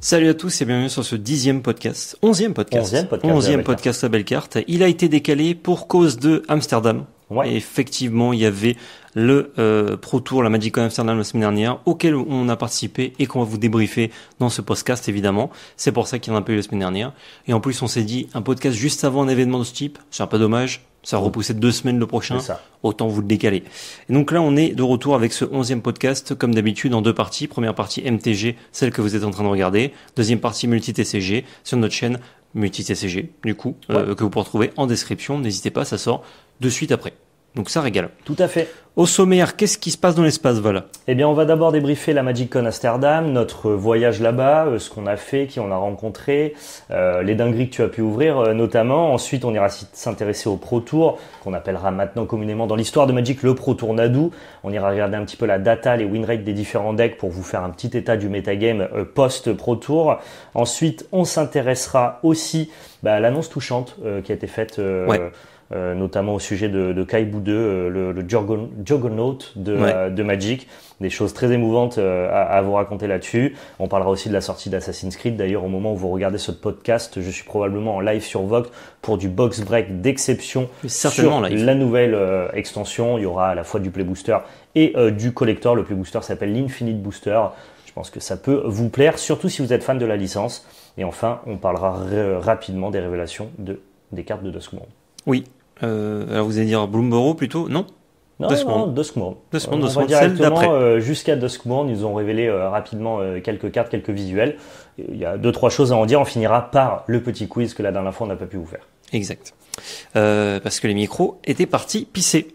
Salut à tous et bienvenue sur ce dixième podcast, onzième podcast, onzième podcast, onzième podcast à Il a été décalé pour cause de Amsterdam, et effectivement, il y avait le euh, Pro Tour, la Magic Amsterdam la semaine dernière, auquel on a participé et qu'on va vous débriefer dans ce podcast, évidemment. C'est pour ça qu'il y en a pas eu la semaine dernière. Et en plus, on s'est dit, un podcast juste avant un événement de ce type, c'est un peu dommage. Ça repoussait deux semaines le prochain, autant vous le décaler. donc là, on est de retour avec ce onzième podcast, comme d'habitude, en deux parties. Première partie MTG, celle que vous êtes en train de regarder. Deuxième partie multi-TCG sur notre chaîne multi-TCG, du coup, euh, que vous pourrez trouver en description. N'hésitez pas, ça sort de suite après. Donc ça régale. Tout à fait. Au sommaire, qu'est-ce qui se passe dans l'espace, vol Eh bien, on va d'abord débriefer la Magic Con Amsterdam, notre voyage là-bas, euh, ce qu'on a fait, qui on a rencontré, euh, les dingueries que tu as pu ouvrir euh, notamment. Ensuite, on ira s'intéresser au Pro Tour, qu'on appellera maintenant communément dans l'histoire de Magic le Pro Tour Nadu. On ira regarder un petit peu la data, les win rates des différents decks pour vous faire un petit état du metagame post-Pro Tour. Ensuite, on s'intéressera aussi bah, à l'annonce touchante qui a été faite. Euh, notamment au sujet de, de 2, euh, le, le Juggernaut euh, de, Magic. Des choses très émouvantes à, vous raconter là-dessus. On parlera aussi de la sortie d'Assassin's Creed. D'ailleurs, au moment où vous regardez ce podcast, je suis probablement en live sur Vogue pour du box break d'exception sur la nouvelle extension. Il y aura à la fois du Play Booster et du Collector. Le Play Booster s'appelle l'Infinite Booster. Je pense que ça peut vous plaire, surtout si vous êtes fan de la licence. Et enfin, on parlera rapidement des révélations de, des cartes de Duskmourne. Oui, euh, alors vous allez dire Bloomborough plutôt Non non, non, Duskmourne. on celle d'après. Euh, jusqu'à Duskmourne, ils ont révélé euh, rapidement quelques cartes, quelques visuels. Il y a deux, trois choses à en dire. On finira par le petit quiz que la dernière fois, on n'a pas pu vous faire. Exact. parce que les micros étaient partis pisser.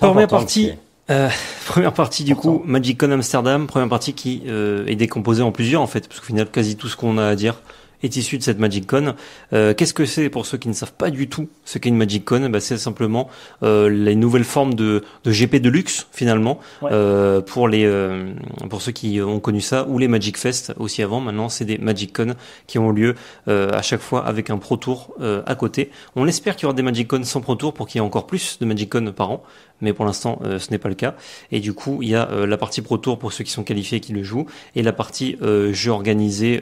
Première partie, première partie du coup, Magic Con Amsterdam. Première partie qui est décomposée en plusieurs, en fait, parce qu'au final, quasi tout ce qu'on a à dire est issu de cette Magic Con. Euh, qu'est-ce que c'est pour ceux qui ne savent pas du tout ce qu'est une Magic Con bah, C'est simplement euh, les nouvelles formes de, GP de luxe finalement euh, pour les pour ceux qui ont connu ça ou les Magic Fest aussi avant. Maintenant, c'est des Magic Con qui ont lieu à chaque fois avec un Pro Tour à côté. On espère qu'il y aura des Magic Con sans Pro Tour pour qu'il y ait encore plus de Magic Con par an mais pour l'instant euh, ce n'est pas le cas. Et du coup, il y a euh, la partie Pro Tour pour ceux qui sont qualifiés et qui le jouent, et la partie euh, jeu organisé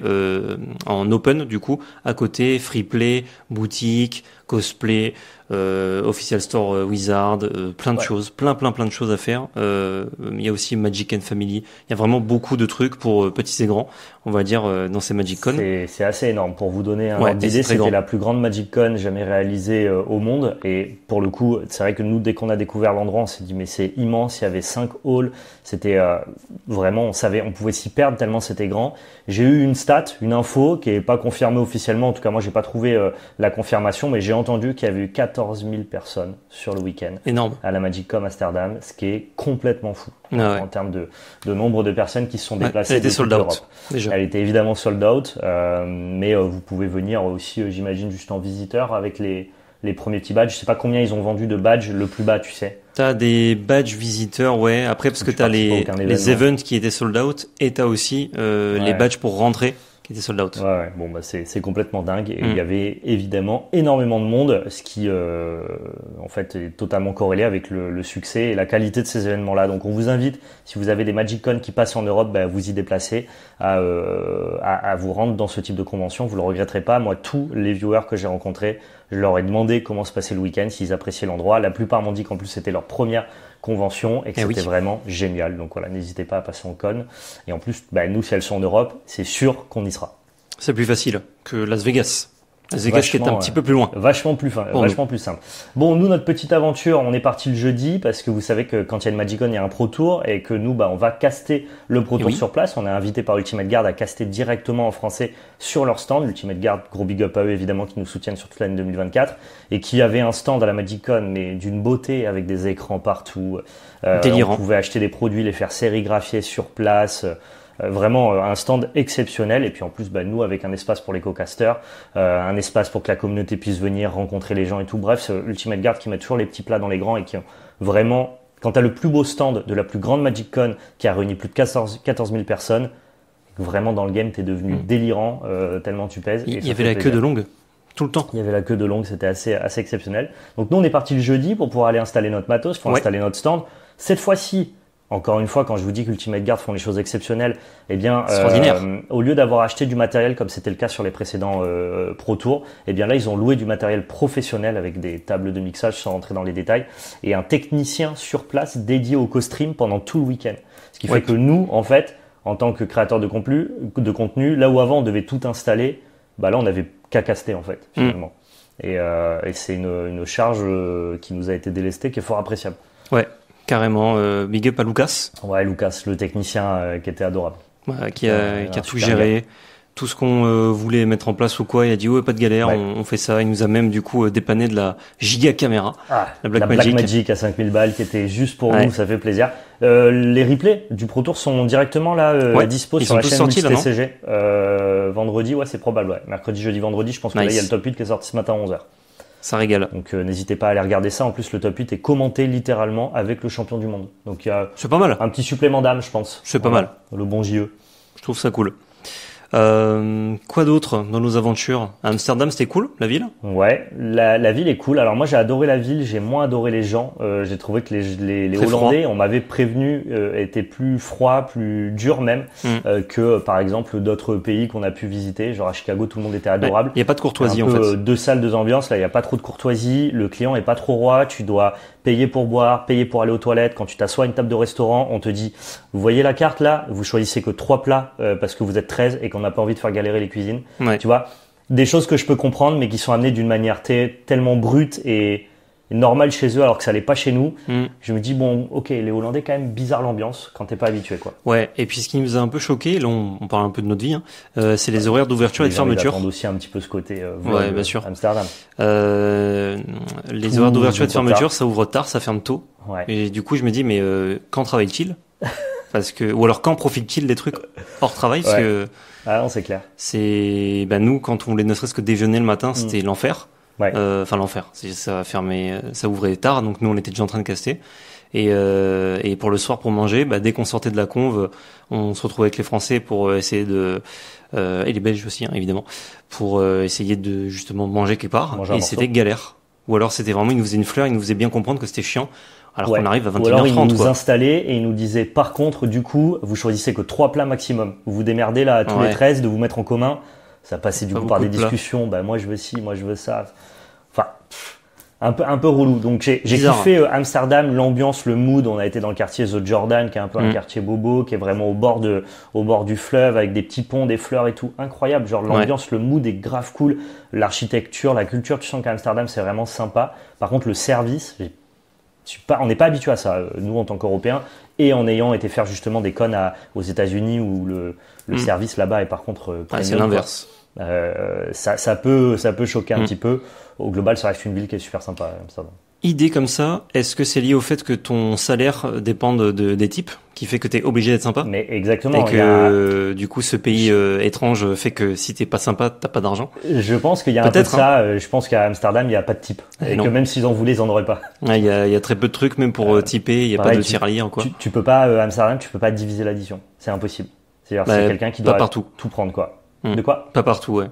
en open, du coup, à côté, free play, boutique, cosplay, euh, official store euh, Wizard, euh, plein de choses, plein plein plein de choses à faire. Il y a aussi Magic and Family. Il y a vraiment beaucoup de trucs pour petits et grands, on va dire dans ces Magic Con. C'est assez énorme. Pour vous donner un c'était la plus grande Magic Con jamais réalisée au monde. Et pour le coup, c'est vrai que nous, dès qu'on a découvert l'endroit, on s'est dit mais c'est immense. Il y avait cinq halls. C'était vraiment, on savait, on pouvait s'y perdre tellement c'était grand. J'ai eu une stat, une info qui n'est pas confirmée officiellement. En tout cas, moi, j'ai pas trouvé la confirmation, mais j'ai entendu qu'il y avait eu 14 000 personnes sur le week-end à la Magic Com Amsterdam, ce qui est complètement fou ah en termes de, nombre de personnes qui se sont déplacées. elle était sold Elle était évidemment sold out, euh, mais euh, vous pouvez venir aussi, euh, j'imagine, juste en visiteur avec les, premiers petits badges. Je sais pas combien ils ont vendu de badges le plus bas, tu sais. T'as des badges visiteurs, ouais. Après, parce que, tu t'as les, les events qui étaient sold out et t'as aussi les badges pour rentrer. Ouais, bon, bah, c'est complètement dingue. Et Il mm. y avait évidemment énormément de monde, ce qui euh, en fait est totalement corrélé avec le, succès et la qualité de ces événements-là. Donc on vous invite, si vous avez des Magic Con qui passent en Europe, à bah, vous y déplacer, euh, à, à, vous rendre dans ce type de convention. Vous le regretterez pas. Moi, tous les viewers que j'ai rencontrés, je leur ai demandé comment se passait le week-end, s'ils appréciaient l'endroit. La plupart m'ont dit qu'en plus c'était leur première convention et que eh c'était vraiment génial. Donc voilà, n'hésitez pas à passer en conne Et en plus, bah, nous, si elles sont en Europe, c'est sûr qu'on y sera. C'est plus facile que Las Vegas. The chose qui est un petit peu plus loin. Vachement plus fin, vachement plus simple. Bon, nous notre petite aventure, on est parti le jeudi parce que vous savez que quand il y a le Magicon, il y a un Pro Tour et que nous bah on va caster le Pro eh Tour sur place. On est invité par Ultimate Guard à caster directement en français sur leur stand. Ultimate Guard, gros big up à eux évidemment qui nous soutiennent sur toute l'année 2024 et qui avait un stand à la Magicon mais d'une beauté avec des écrans partout. Euh, on pouvait acheter des produits, les faire sérigraphier sur place. Euh, vraiment euh, un stand exceptionnel. Et puis en plus, bah, nous, avec un espace pour les co-casters, euh, un espace pour que la communauté puisse venir rencontrer les gens et tout. Bref, c'est Ultimate Guard qui met toujours les petits plats dans les grands et qui ont vraiment quand tu as le plus beau stand de la plus grande Magic Con qui a réuni plus de 14 000 personnes, vraiment dans le game, tu es devenu mm. délirant tellement tu pèses. Il y avait la queue de longue tout le temps. Il y avait la queue de longue, c'était assez, assez exceptionnel. Donc nous, on est parti le jeudi pour pouvoir aller installer notre matos, pour installer notre stand. Cette fois-ci, encore une fois, quand je vous dis qu'Ultimate Guard font les choses exceptionnelles, eh bien, euh, au lieu d'avoir acheté du matériel comme c'était le cas sur les précédents euh, Pro Tour, eh bien là, ils ont loué du matériel professionnel avec des tables de mixage sans rentrer dans les détails et un technicien sur place dédié au co-stream pendant tout le week-end. Ce qui fait que nous, en fait, en tant que créateurs de, contenu, là où avant on devait tout installer, bah là on n'avait qu'à caster en fait, hmm. finalement. Euh, et, c'est une, une, charge qui nous a été délestée qui est fort appréciable. Ouais. Carrément. Euh, big up à Lucas. Ouais, Lucas, le technicien euh, qui était adorable. Ouais, qui a, tout géré. tout ce qu'on euh, voulait mettre en place ou quoi, il a dit ouais pas de galère, on, fait ça. Il nous a même du coup dépanné de la giga caméra, ah, la, Black, la Black Magic à 5000 balles qui était juste pour nous, ça fait plaisir. les replays du Pro Tour sont directement là euh, dispo sur la chaîne sortis, là, TCG. vendredi, ouais c'est probable, ouais. mercredi, jeudi, vendredi, je pense qu'il y a le top 8 qui est sorti ce matin à 11h. Ça régale. Donc euh, n'hésitez pas à aller regarder ça. En plus, le top 8 est commenté littéralement avec le champion du monde. Donc il y a c'est pas mal. un petit supplément d'âme, je pense. C'est pas mal. Le bon JE. Je trouve ça cool. Euh, quoi d'autre dans nos aventures Amsterdam, c'était cool, la ville Ouais, la, la, ville est cool. Alors moi, j'ai adoré la ville, j'ai moins adoré les gens. Euh, j'ai trouvé que les, les, Hollandais, on m'avait prévenu, euh, étaient plus froids, plus durs même hmm. euh, que par exemple d'autres pays qu'on a pu visiter. Genre à Chicago, tout le monde était adorable. Il n'y a pas de courtoisie en fait. Deux salles, deux ambiances. Là, il n'y a pas trop de courtoisie. Le client est pas trop roi. Tu dois payer pour boire, payer pour aller aux toilettes. Quand tu t'assois à une table de restaurant, on te dit, vous voyez la carte là, vous choisissez que trois plats parce que vous êtes 13 et on n'a pas envie de faire galérer les cuisines. Tu vois, des choses que je peux comprendre, mais qui sont amenées d'une manière tellement brute et normale chez eux, alors que ça n'est pas chez nous. Mm. Je me dis bon, ok, les Hollandais quand même bizarre l'ambiance quand t'es pas habitué, quoi. Ouais. Et puis ce qui nous a un peu choqué, là on, parle un peu de notre vie, hein, euh, c'est les horaires d'ouverture et de fermeture. aussi un petit peu ce côté. Euh, euh, Amsterdam. les horaires d'ouverture et de fermeture, ça ouvre tard, ça ferme tôt. Et du coup, je me dis mais quand travaille-t-il parce que ou alors quand profite-t-il des trucs hors travail parce que ah non c'est clair c'est ben nous quand on voulait ne serait-ce que déjeuner le matin mm. c'était l'enfer ouais. Euh, enfin l'enfer ça fermait ça ouvrait tard donc nous on était déjà en train de caster et, euh, et pour le soir pour manger bah, dès qu'on sortait de la conve on se retrouvait avec les Français pour euh, essayer de et les Belges aussi hein, évidemment pour essayer de justement manger quelque part et c'était galère ou alors c'était vraiment ils nous faisaient une fleur ils nous faisaient bien comprendre que c'était chiant alors on arrive à 21 h Ou alors ils nous installer installaient et ils nous disaient par contre du coup vous choisissez que trois plats maximum. Vous vous démerdez là à tous les 13 de vous mettre en commun. Ça passait du coup par des discussions. Ben moi je veux ci, moi je veux ça. Enfin un peu un peu relou. Donc j'ai kiffé euh, Amsterdam, l'ambiance, le mood. On a été dans le quartier The Jordan, qui est un peu un mm. quartier bobo, qui est vraiment au bord de au bord du fleuve avec des petits ponts, des fleurs et tout. Incroyable. Genre l'ambiance, le mood est grave cool. L'architecture, la culture. Tu sens qu'Amsterdam c'est vraiment sympa. Par contre le service, j'ai on n'est pas habitué à ça, euh, nous en tant qu'Européens, et en ayant été faire justement des connes aux États-Unis où le, le mm. service là-bas est par contre. Euh, ah, c'est l'inverse. Euh, ça, ça, peut, ça peut choquer un mm. petit peu. Au global, ça reste une ville qui est super sympa, idée comme ça, est-ce que c'est lié au fait que ton salaire dépend de, des types, qui fait que tu es obligé d'être sympa Mais exactement. Et que du coup, ce pays euh, étrange fait que si t'es pas sympa, tu t'as pas d'argent. Je pense qu'il y a un peu ça. Hein. Euh, je pense qu'à Amsterdam, il n'y a pas de type, ah, et, que même s'ils en voulaient, ils n'en auraient pas. Il y, a, très peu de trucs, même pour euh, typer. Il y a pas de tirelire quoi. Tu, tu, peux pas à Amsterdam, tu peux pas diviser l'addition. C'est impossible. C'est-à-dire, que c'est bah, quelqu'un qui doit tout prendre quoi. Hmm. De quoi Pas partout, ouais.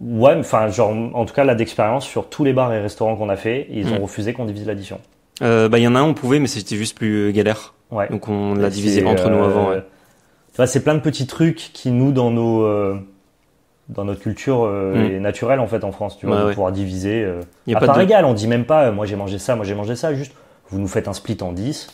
Ouais, enfin, genre, en tout cas, là, d'expérience, sur tous les bars et restaurants qu'on a fait, ils ont hmm. refusé qu'on divise l'addition. Euh, bah, il bah, y en a un, on pouvait, mais c'était juste plus euh, galère. Ouais. Donc, on l'a divisé entre nous euh, avant. c'est plein de petits trucs qui, nous, dans nos. dans notre culture hmm. est naturelle en fait en France, tu vois, pouvoir diviser. Y a à pas part de... égal, on dit même pas moi j'ai mangé ça, moi j'ai mangé ça, juste vous nous faites un split en 10.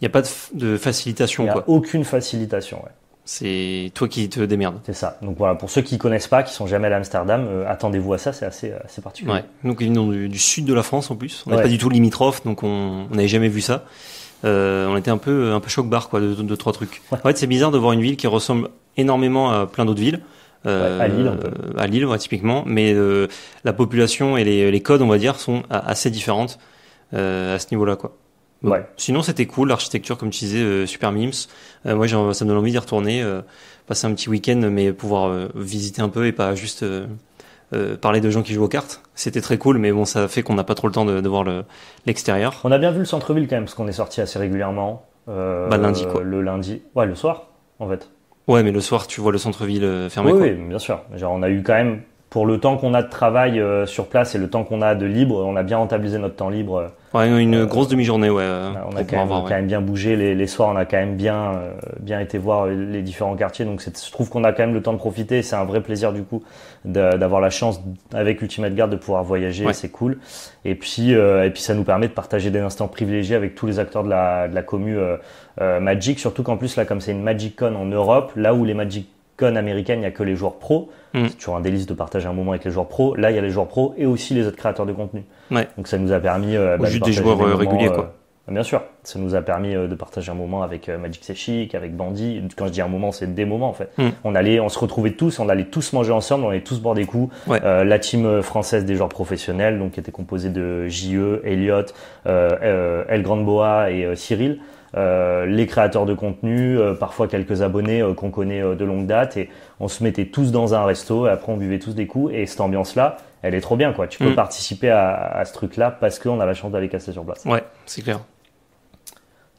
Il n'y a pas de, facilitation. Il n'y a aucune facilitation. Ouais. C'est toi qui te démerdes. C'est ça. Donc voilà, pour ceux qui ne connaissent pas, qui sont jamais à Amsterdam, euh, attendez-vous à ça, c'est assez, euh, particulier. Donc ils viennent du, sud de la France en plus. On n'est pas du tout limitrophe, donc on n'avait jamais vu ça. Euh, on était un peu, un peu choc-barre quoi, de, trois trucs. En fait, c'est bizarre de voir une ville qui ressemble énormément à plein d'autres villes. à Lille, à Lille, typiquement. Mais la population et les, les, codes, on va dire, sont assez différentes à ce niveau-là, quoi. Sinon, c'était cool, l'architecture, comme tu disais, euh, super mims. Euh, moi, ça me donne envie d'y retourner, euh, passer un petit week-end, mais pouvoir visiter un peu et pas juste parler de gens qui jouent aux cartes. C'était très cool, mais bon, ça fait qu'on n'a pas trop le temps de, voir l'extérieur. on a bien vu le centre-ville quand même, parce qu'on est sorti assez régulièrement. bah, lundi, quoi. Le lundi. Ouais, le soir, en fait. Ouais, mais le soir, tu vois le centre-ville fermé. Oui, quoi. oui, bien sûr. Genre, on a eu quand même pour le temps qu'on a de travail euh, sur place et le temps qu'on a de libre, on a bien rentabilisé notre temps libre. Euh, une euh, grosse demi-journée, ouais. On a quand, même, bien bougé les, les, soirs, on a quand même bien, bien été voir les différents quartiers. Donc, je trouve qu'on a quand même le temps de profiter. C'est un vrai plaisir du coup d'avoir la chance avec Ultimate Guard de pouvoir voyager. C'est cool. Et puis, et puis, ça nous permet de partager des instants privilégiés avec tous les acteurs de la, de la commu Magic. Surtout qu'en plus là, comme c'est une Magic Con en Europe, là où les Magic Con américaines, il n'y a que les joueurs pros, Mm. C'est toujours un délice de partager un moment avec les joueurs pros. Là, il y a les joueurs pros et aussi les autres créateurs de contenu. Donc ça nous a permis. Euh, bah, des joueurs euh, réguliers, euh, quoi. Bah, bien sûr, ça nous a permis de partager un moment avec Magic Sechik, avec Bandit. Quand je dis un moment, c'est des moments en fait. Mm. On allait, on se retrouvait tous, on allait tous manger ensemble, on allait tous boire des coups. la team française des joueurs professionnels, donc qui était composée de JE, Elliot, El Boa et Cyril. Euh, les créateurs de contenu, euh, parfois quelques abonnés euh, qu'on connaît de longue date, et on se mettait tous dans un resto, et après on buvait tous des coups, et cette ambiance-là, elle est trop bien, quoi. Tu peux mm. participer à, ce truc-là parce qu'on a la chance d'aller casser sur place. Ouais, c'est clair.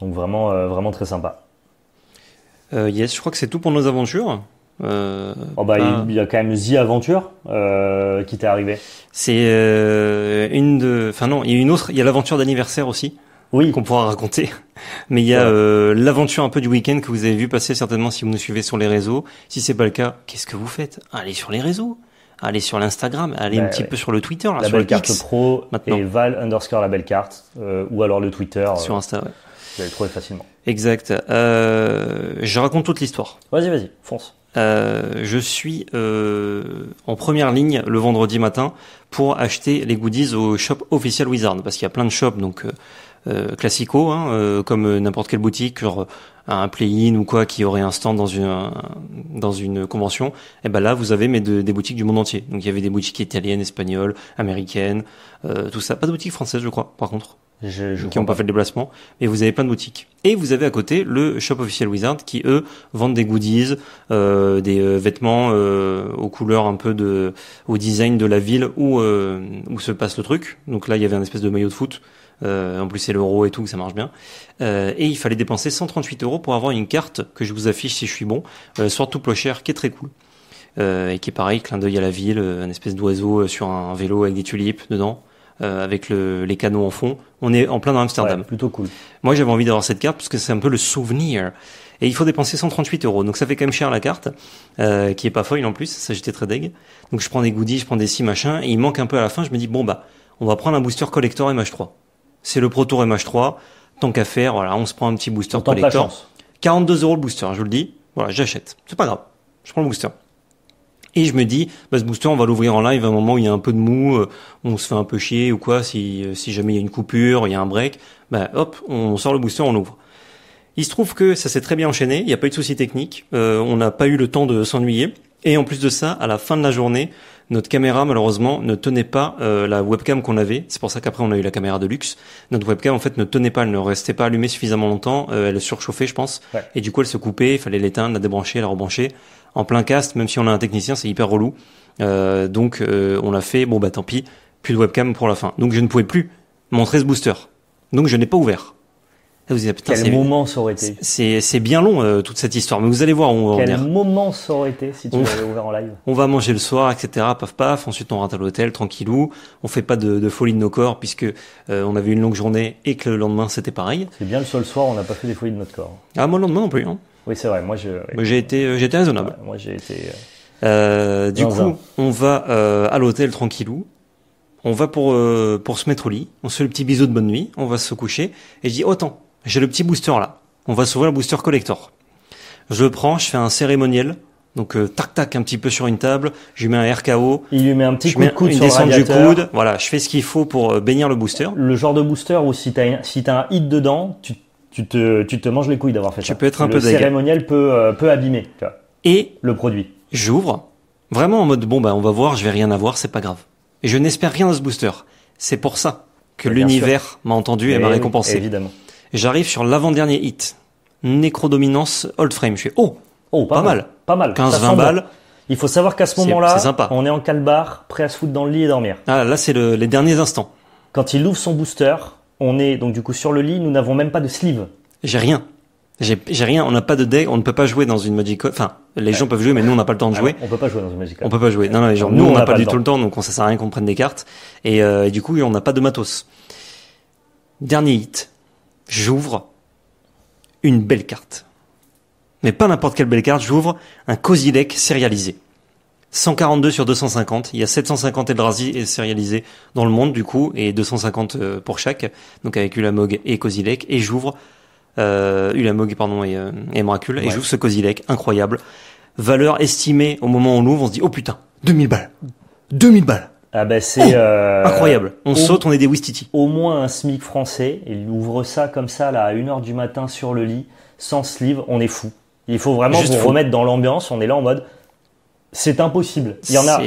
Donc vraiment, vraiment très sympa. yes, je crois que c'est tout pour nos aventures. Oh, bah, il y a quand même The Aventure qui t'est arrivé C'est une de, enfin non, il y a une autre, il y a l'aventure d'anniversaire aussi. Oui. Qu'on pourra raconter. Mais il y a euh, l'aventure un peu du week-end que vous avez vu passer certainement si vous nous suivez sur les réseaux. Si c'est pas le cas, qu'est-ce que vous faites Allez sur les réseaux. Allez sur l'Instagram, allez bah un petit peu sur le Twitter, la belle carte pro et Val underscore la belle carte, euh, ou alors le Twitter. Sur euh, Insta, ouais. Vous allez trouver facilement. Exact. je raconte toute l'histoire. Vas-y, vas-y, fonce. je suis en première ligne le vendredi matin pour acheter les goodies au shop officiel Wizard parce qu'il y a plein de shops donc euh, classico, hein, euh, comme n'importe quelle boutique, genre euh, un play-in ou quoi, qui aurait un stand dans une dans une convention. Et eh ben là, vous avez mais des boutiques du monde entier. Donc il y avait des boutiques italiennes, espagnoles, américaines, tout ça. Pas de boutiques françaises, je crois, par contre. Je, qui n'ont pas, fait de déplacement, mais vous avez plein de boutiques. Et vous avez à côté le Shop Officiel Wizard qui, eux, vendent des goodies, des vêtements aux couleurs un peu de... au design de la ville où, où se passe le truc. Donc là, il y avait un espèce de maillot de foot euh, en plus, c'est l'euro et tout, ça marche bien. Euh, et il fallait dépenser 138 euros pour avoir une carte que je vous affiche si je suis bon, euh, tout tout cher, qui est très cool. Euh, et qui est pareil, clin d'œil à la ville, un espèce d'oiseau sur un, vélo avec des tulipes dedans. avec les canaux en fond. On est en plein dans Amsterdam. plutôt cool. Moi, j'avais envie d'avoir cette carte parce que c'est un peu le souvenir. Et il faut dépenser 138 euros. Donc, ça fait quand même cher la carte, qui est pas folle en plus. Ça, j'étais très deg. Donc, je prends des goodies, je prends des six machins. Et il manque un peu à la fin. Je me dis, bon, bah, on va prendre un booster collector MH3 c'est le Pro Tour MH3. Tant qu'à faire, voilà, on se prend un petit booster collector. 42 euros le booster, je vous le dis. Voilà, j'achète. C'est pas grave. Je prends le booster. Et je me dis, bah, ce booster, on va l'ouvrir en live à un moment où il y a un peu de mou, euh, on se fait un peu chier ou quoi, si, euh, si jamais il y a une coupure, il y a un break, bah, hop, on sort le booster, on l'ouvre. Il se trouve que ça s'est très bien enchaîné, il n'y a pas eu de soucis techniques. Euh, on n'a pas eu le temps de s'ennuyer. Et en plus de ça, à la fin de la journée, notre caméra, malheureusement, ne tenait pas euh, la webcam qu'on avait. C'est pour ça qu'après, on a eu la caméra de luxe. Notre webcam, en fait, ne tenait pas. Elle ne restait pas allumée suffisamment longtemps. elle euh, elle surchauffait, je pense. Et du coup, elle se coupait. Il fallait l'éteindre, la débrancher, la rebrancher. En plein cast, même si on a un technicien, c'est hyper relou. Euh, donc, on l'a fait. Bon, bah, tant pis. Plus de webcam pour la fin. Donc, je ne pouvais plus montrer ce booster. Donc, je n'ai pas ouvert. Quel moment ça aurait été C'est bien long euh, toute cette histoire, mais vous allez voir. On, Quel moment ça aurait été si tu on... l'avais ouvert en live On va manger le soir, etc. Paf paf. Ensuite on rentre à l'hôtel tranquillou. On fait pas de, de folie de nos corps puisque euh, on avait une longue journée et que le lendemain c'était pareil. C'est bien le seul soir on n'a pas fait des folies de notre corps. Ah moi le lendemain non plus. Hein. Oui c'est vrai. Moi je. J'ai été j'étais raisonnable. moi j'ai été. Euh, euh, euh du coup, on va à l'hôtel tranquillou on va pour, pour se mettre au lit, on se fait le petit bisou de bonne nuit, on va se coucher, et je dis, oh, autant, j'ai le petit booster là. On va s'ouvrir le booster collector. Je le prends, je fais un cérémoniel. Donc euh, tac tac un petit peu sur une table, je lui mets un RKO. Il lui met un petit coup de une descente du coude. Voilà, je fais ce qu'il faut pour euh, bénir le booster. Le genre de booster où si t'as si as un hit dedans, tu, tu, te, tu te manges les couilles d'avoir fait ça. Tu peux être un peu cérémoniel peut, euh, abîmer. Et le produit. J'ouvre, vraiment en mode bon bah on va voir, je vais rien avoir, c'est pas grave. Et je n'espère rien de ce booster. C'est pour ça que l'univers m'a entendu et, et m'a eh récompensé. Évidemment. J'arrive sur l'avant-dernier hit. Nécrodominance old frame. Je suis oh, oh pas, mal. Pas mal. 15-20 balles. Il faut savoir qu'à ce moment-là, on est en calbar, prêt à se foutre dans le lit et dormir. Ah, là, c'est le, les derniers instants. Quand il ouvre son booster, on est donc du coup sur le lit, nous n'avons même pas de sleeve. J'ai rien. J'ai rien, on n'a pas de deck, on ne peut pas jouer dans une Magic Enfin, les gens peuvent jouer, mais nous on n'a pas le temps de ah jouer. on peut pas jouer dans une Magic On peut pas jouer. Non, non, les gens, nous, on n'a pas, du tout le temps, donc on, ça sert à rien qu'on prenne des cartes. et euh, du coup, on n'a pas de matos. Dernier hit j'ouvre une belle carte. Mais pas n'importe quelle belle carte, j'ouvre un Cozy Deck sérialisé. 142 sur 250, il y a 750 Eldrazi sérialisés dans le monde du coup, et 250 euh, pour chaque, donc avec Ulamog et Cozy et j'ouvre euh, Ulamog pardon, et, euh, et et j'ouvre ce Cozy incroyable. Valeur estimée au moment où on l'ouvre, on se dit oh putain, 2000 balles, 2000 balles, ah ben c'est oh, euh, incroyable. On saute, on est des Wistiti. Au moins un SMIC français, il ouvre ça comme ça là à 1h du matin sur le lit, sans sleeve, on est fou. Il faut vraiment vous remettre dans l'ambiance, on est là en mode c'est impossible. Il y en a.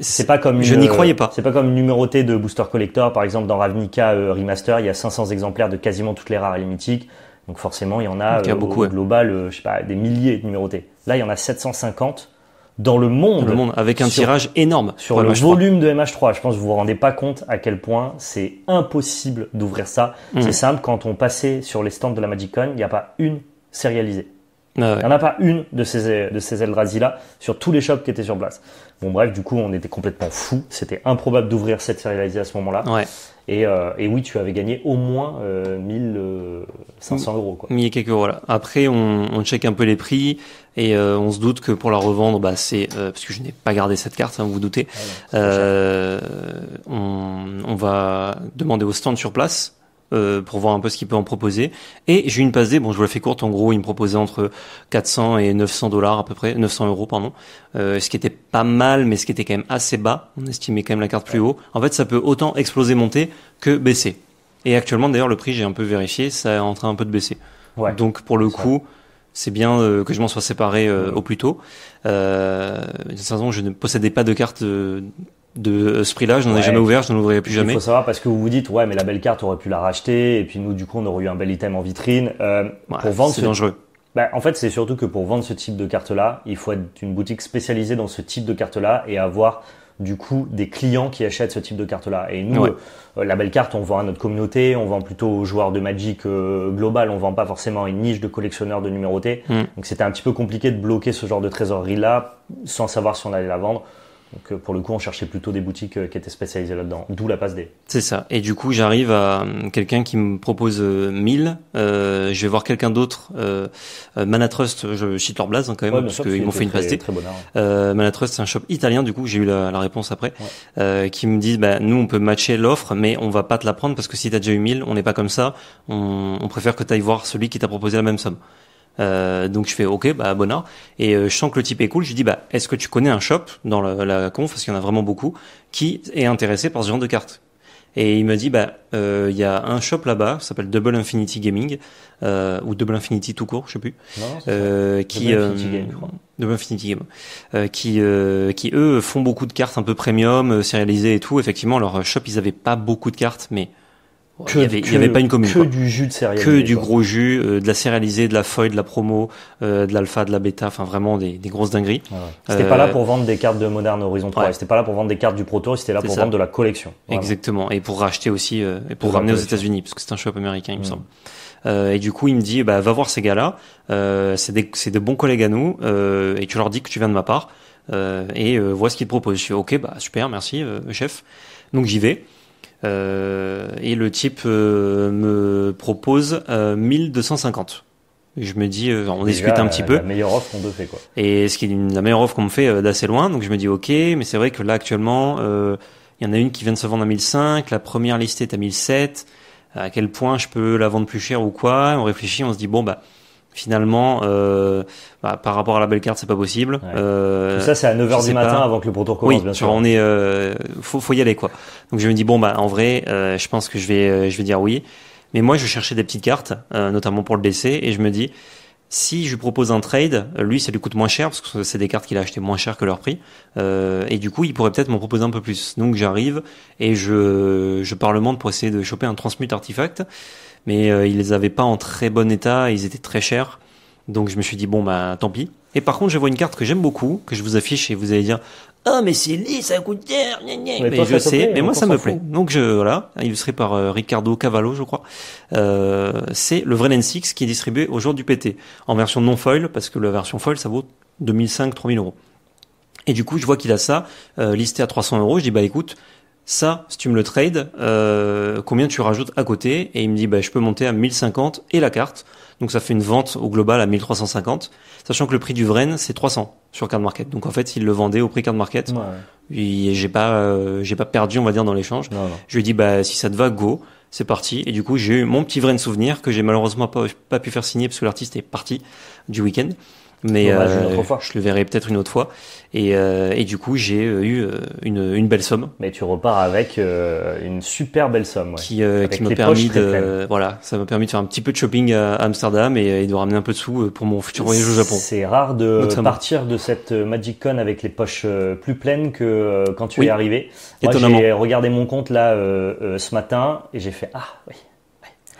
C'est pas comme. je n'y euh, croyais pas. C'est pas comme une numéroté de Booster Collector, par exemple dans Ravnica euh, Remaster, il y a 500 exemplaires de quasiment toutes les rares et les mythiques. Donc forcément, il y en a, il y a beaucoup, au global, je sais pas, des milliers de numérotés. Là, il y en a 750 dans le monde. avec un tirage énorme. Sur le volume de MH3. Je pense que vous vous rendez pas compte à quel point c'est impossible d'ouvrir ça. Mm. C'est simple, quand on passait sur les stands de la Magic il n'y a pas une sérialisée. Ah il n'y en a pas une de ces, de ces Eldrazi-là sur tous les shops qui étaient sur place. Bon, bref, du coup, on était complètement fou C'était improbable d'ouvrir cette sérialisée à ce moment-là. Ouais. Euh, et, oui, tu avais gagné au moins euh, 1500 euh, mm. euros. Quoi. 1000 quelques euros. Voilà. Après, on, on check un peu les prix et euh, on se doute que pour la revendre, bah, c'est parce que je n'ai pas gardé cette carte, hein, vous vous doutez. Ah on, va demander au stand sur place euh, pour voir un peu ce qu'il peut en proposer. Et j'ai une passe bon je vous la fais courte, en gros il me proposait entre 400 et 900 dollars à peu près, 900 euros pardon, euh, ce qui était pas mal mais ce qui était quand même assez bas, on estimait quand même la carte plus haut. En fait ça peut autant exploser monter que baisser. Et actuellement d'ailleurs le prix j'ai un peu vérifié, ça est en train un peu de baisser. Donc pour le coup... c'est bien euh, que je m'en sois séparé au plus tôt. de toute façon, je ne possédais pas de carte de euh, ce prix-là, je n'en ai jamais ouvert, je n'en ouvrirai plus jamais. Il faut savoir parce que vous vous dites, ouais, mais la belle carte aurait pu la racheter, et puis nous, du coup, on aurait eu un bel item en vitrine. Euh, pour vendre, c'est dangereux. Bah, en fait, c'est surtout que pour vendre ce type de carte-là, il faut être une boutique spécialisée dans ce type de carte-là et avoir du coup des clients qui achètent ce type de carte-là. Et nous, euh, la belle carte, on vend à notre communauté, on vend plutôt aux joueurs de Magic global, on vend pas forcément une niche de collectionneurs de numérotés. Mm. Donc c'était un petit peu compliqué de bloquer ce genre de trésorerie-là sans savoir si on allait la vendre. Donc euh, pour le coup, on cherchait plutôt des boutiques euh, qui étaient spécialisées là-dedans, d'où la passe D. C'est ça. Et du coup, j'arrive à euh, quelqu'un qui me propose 1000. Euh, je vais voir quelqu'un d'autre. Euh, Manatrust, je cite leur blase hein, quand même, parce qu'ils m'ont fait une passe D. euh, Manatrust, c'est un shop italien, du coup, j'ai eu la, réponse après, euh, qui me dit, bah, nous, on peut matcher l'offre, mais on va pas te la prendre parce que si tu as déjà eu 1000, on n'est pas comme ça. On, on préfère que tu ailles voir celui qui t'a proposé la même somme. Euh, donc je fais OK, bah bonheur. Et euh, je sens que le type est cool. Je dis bah est-ce que tu connais un shop dans la, la conf parce qu'il y en a vraiment beaucoup qui est intéressé par ce genre de cartes ?» Et il me dit bah euh, il y a un shop là-bas, s'appelle Double Infinity Gaming ou Double Infinity tout court, je sais plus, qui Double Infinity Game, je crois. Double Infinity qui qui eux font beaucoup de cartes un peu premium, sérialisées et tout. Effectivement leur shop ils avaient pas beaucoup de cartes, mais que, il n'y avait, avait pas une commune. Que du jus de céréales. Que du gros jus, euh, de la céréalisée, de la feuille, de la promo, euh, de l'alpha, de la bêta, enfin vraiment des, grosses dingueries. C'était pas là pour vendre des cartes de Modern Horizon 3, c'était pas là pour vendre des cartes du proto, c'était là pour vendre de la collection. Exactement, et pour racheter aussi, euh, et pour ramener aux États-Unis, parce que c'est un shop américain, il me mm. semble. et du coup, il me dit, bah, va voir ces gars-là, c'est des, de bons collègues à nous, et tu leur dis que tu viens de ma part, et vois ce qu'ils te proposent. Je suis, ok, bah, super, merci, chef. Donc j'y vais. Euh, et le type euh, me propose 1250. Euh, je me dis, on discute un petit peu peu. La meilleure offre qu'on me fait, quoi. Et ce qui est la meilleure offre qu'on me fait d'assez loin. Donc je me dis, ok, mais c'est vrai que là actuellement, il y en a une qui vient de se vendre à 1005, la première listée est à 1007. À quel point je peux la vendre plus cher ou quoi On réfléchit, on se dit, bon, bah finalement, euh, bah, par rapport à la belle carte, c'est pas possible. Euh, Tout ça, c'est à 9h du matin avant que le protocole commence, oui, bien sûr. On est, euh, faut, faut y aller, quoi. Donc je me dis, bon, bah, en vrai, euh, je pense que je vais, euh, je vais dire oui. Mais moi, je cherchais des petites cartes, notamment pour le DC, et je me dis, si je lui propose un trade, lui, ça lui coûte moins cher, parce que c'est des cartes qu'il a achetées moins cher que leur prix. Euh, et du coup, il pourrait peut-être m'en proposer un peu plus. Donc j'arrive et je, je monde pour essayer de choper un transmute artefact mais euh, ils ils les avaient pas en très bon état, ils étaient très chers. Donc je me suis dit bon bah tant pis. Et par contre je vois une carte que j'aime beaucoup, que je vous affiche et vous allez dire ah mais c'est lisse, ça coûte cher, Mais, je sais, mais moi ça me plaît. Donc je voilà, illustré par euh, Ricardo Cavallo je crois. Euh, c'est le vrai N6 qui est distribué au jour du PT en version non foil parce que la version foil ça vaut 2005 3000 euros. Et du coup je vois qu'il a ça listé à 300 euros. Je dis bah écoute ça, si tu me le trades, euh, combien tu rajoutes à côté Et il me dit, bah, je peux monter à 1050 et la carte. Donc ça fait une vente au global à 1350, sachant que le prix du Vren, c'est 300 sur card market. Donc en fait, il le vendait au prix card market. Ouais. J'ai pas, euh, j'ai pas perdu, on va dire, dans l'échange. Je lui ai dit, bah, si ça te va, go, c'est parti. Et du coup, j'ai eu mon petit Vren souvenir que j'ai malheureusement pas, pas pu faire signer parce que l'artiste est parti du week-end mais euh, je le verrai peut-être une autre fois. Et, euh, du coup, j'ai euh, eu une, belle somme. Mais tu repars avec une super belle somme. Ouais. Qui, m'a permis de, voilà, ça m'a permis de faire un petit peu de shopping à Amsterdam et, de ramener un peu de sous pour mon futur voyage au Japon. C'est rare de partir de cette Magic Con avec les poches plus pleines que quand tu es arrivé. Moi, j'ai regardé mon compte là ce matin et j'ai fait ah oui.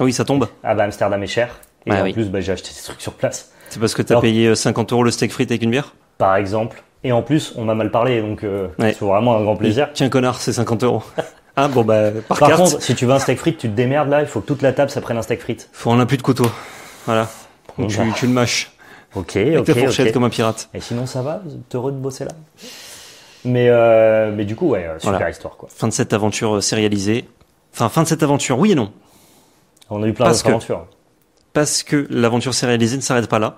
Ah oui, ça tombe. Ah bah Amsterdam est cher. Et bah en plus, bah, j'ai acheté des trucs sur place. C'est parce que t'as payé 50 euh, euros le steak frites avec une bière Par exemple. Et en plus, on m'a mal parlé, donc euh, c'est vraiment un grand plaisir. Tiens, connard, c'est 50 euros. ah bon, bah, par, contre, si tu veux un steak frites, tu te démerdes là, il faut que toute la table, ça prenne un steak frites. Faut en a plus de couteau. Voilà. Bah. tu, le mâches. Ok, Ok. ok. fourchette comme un pirate. Et sinon, ça va T'es heureux de bosser là mais, euh, mais du coup, ouais, super histoire quoi. Fin de cette aventure sérialisée. Enfin, fin de cette aventure, oui et non. On a eu plein d'aventures parce que l'aventure sérialisée ne s'arrête pas là.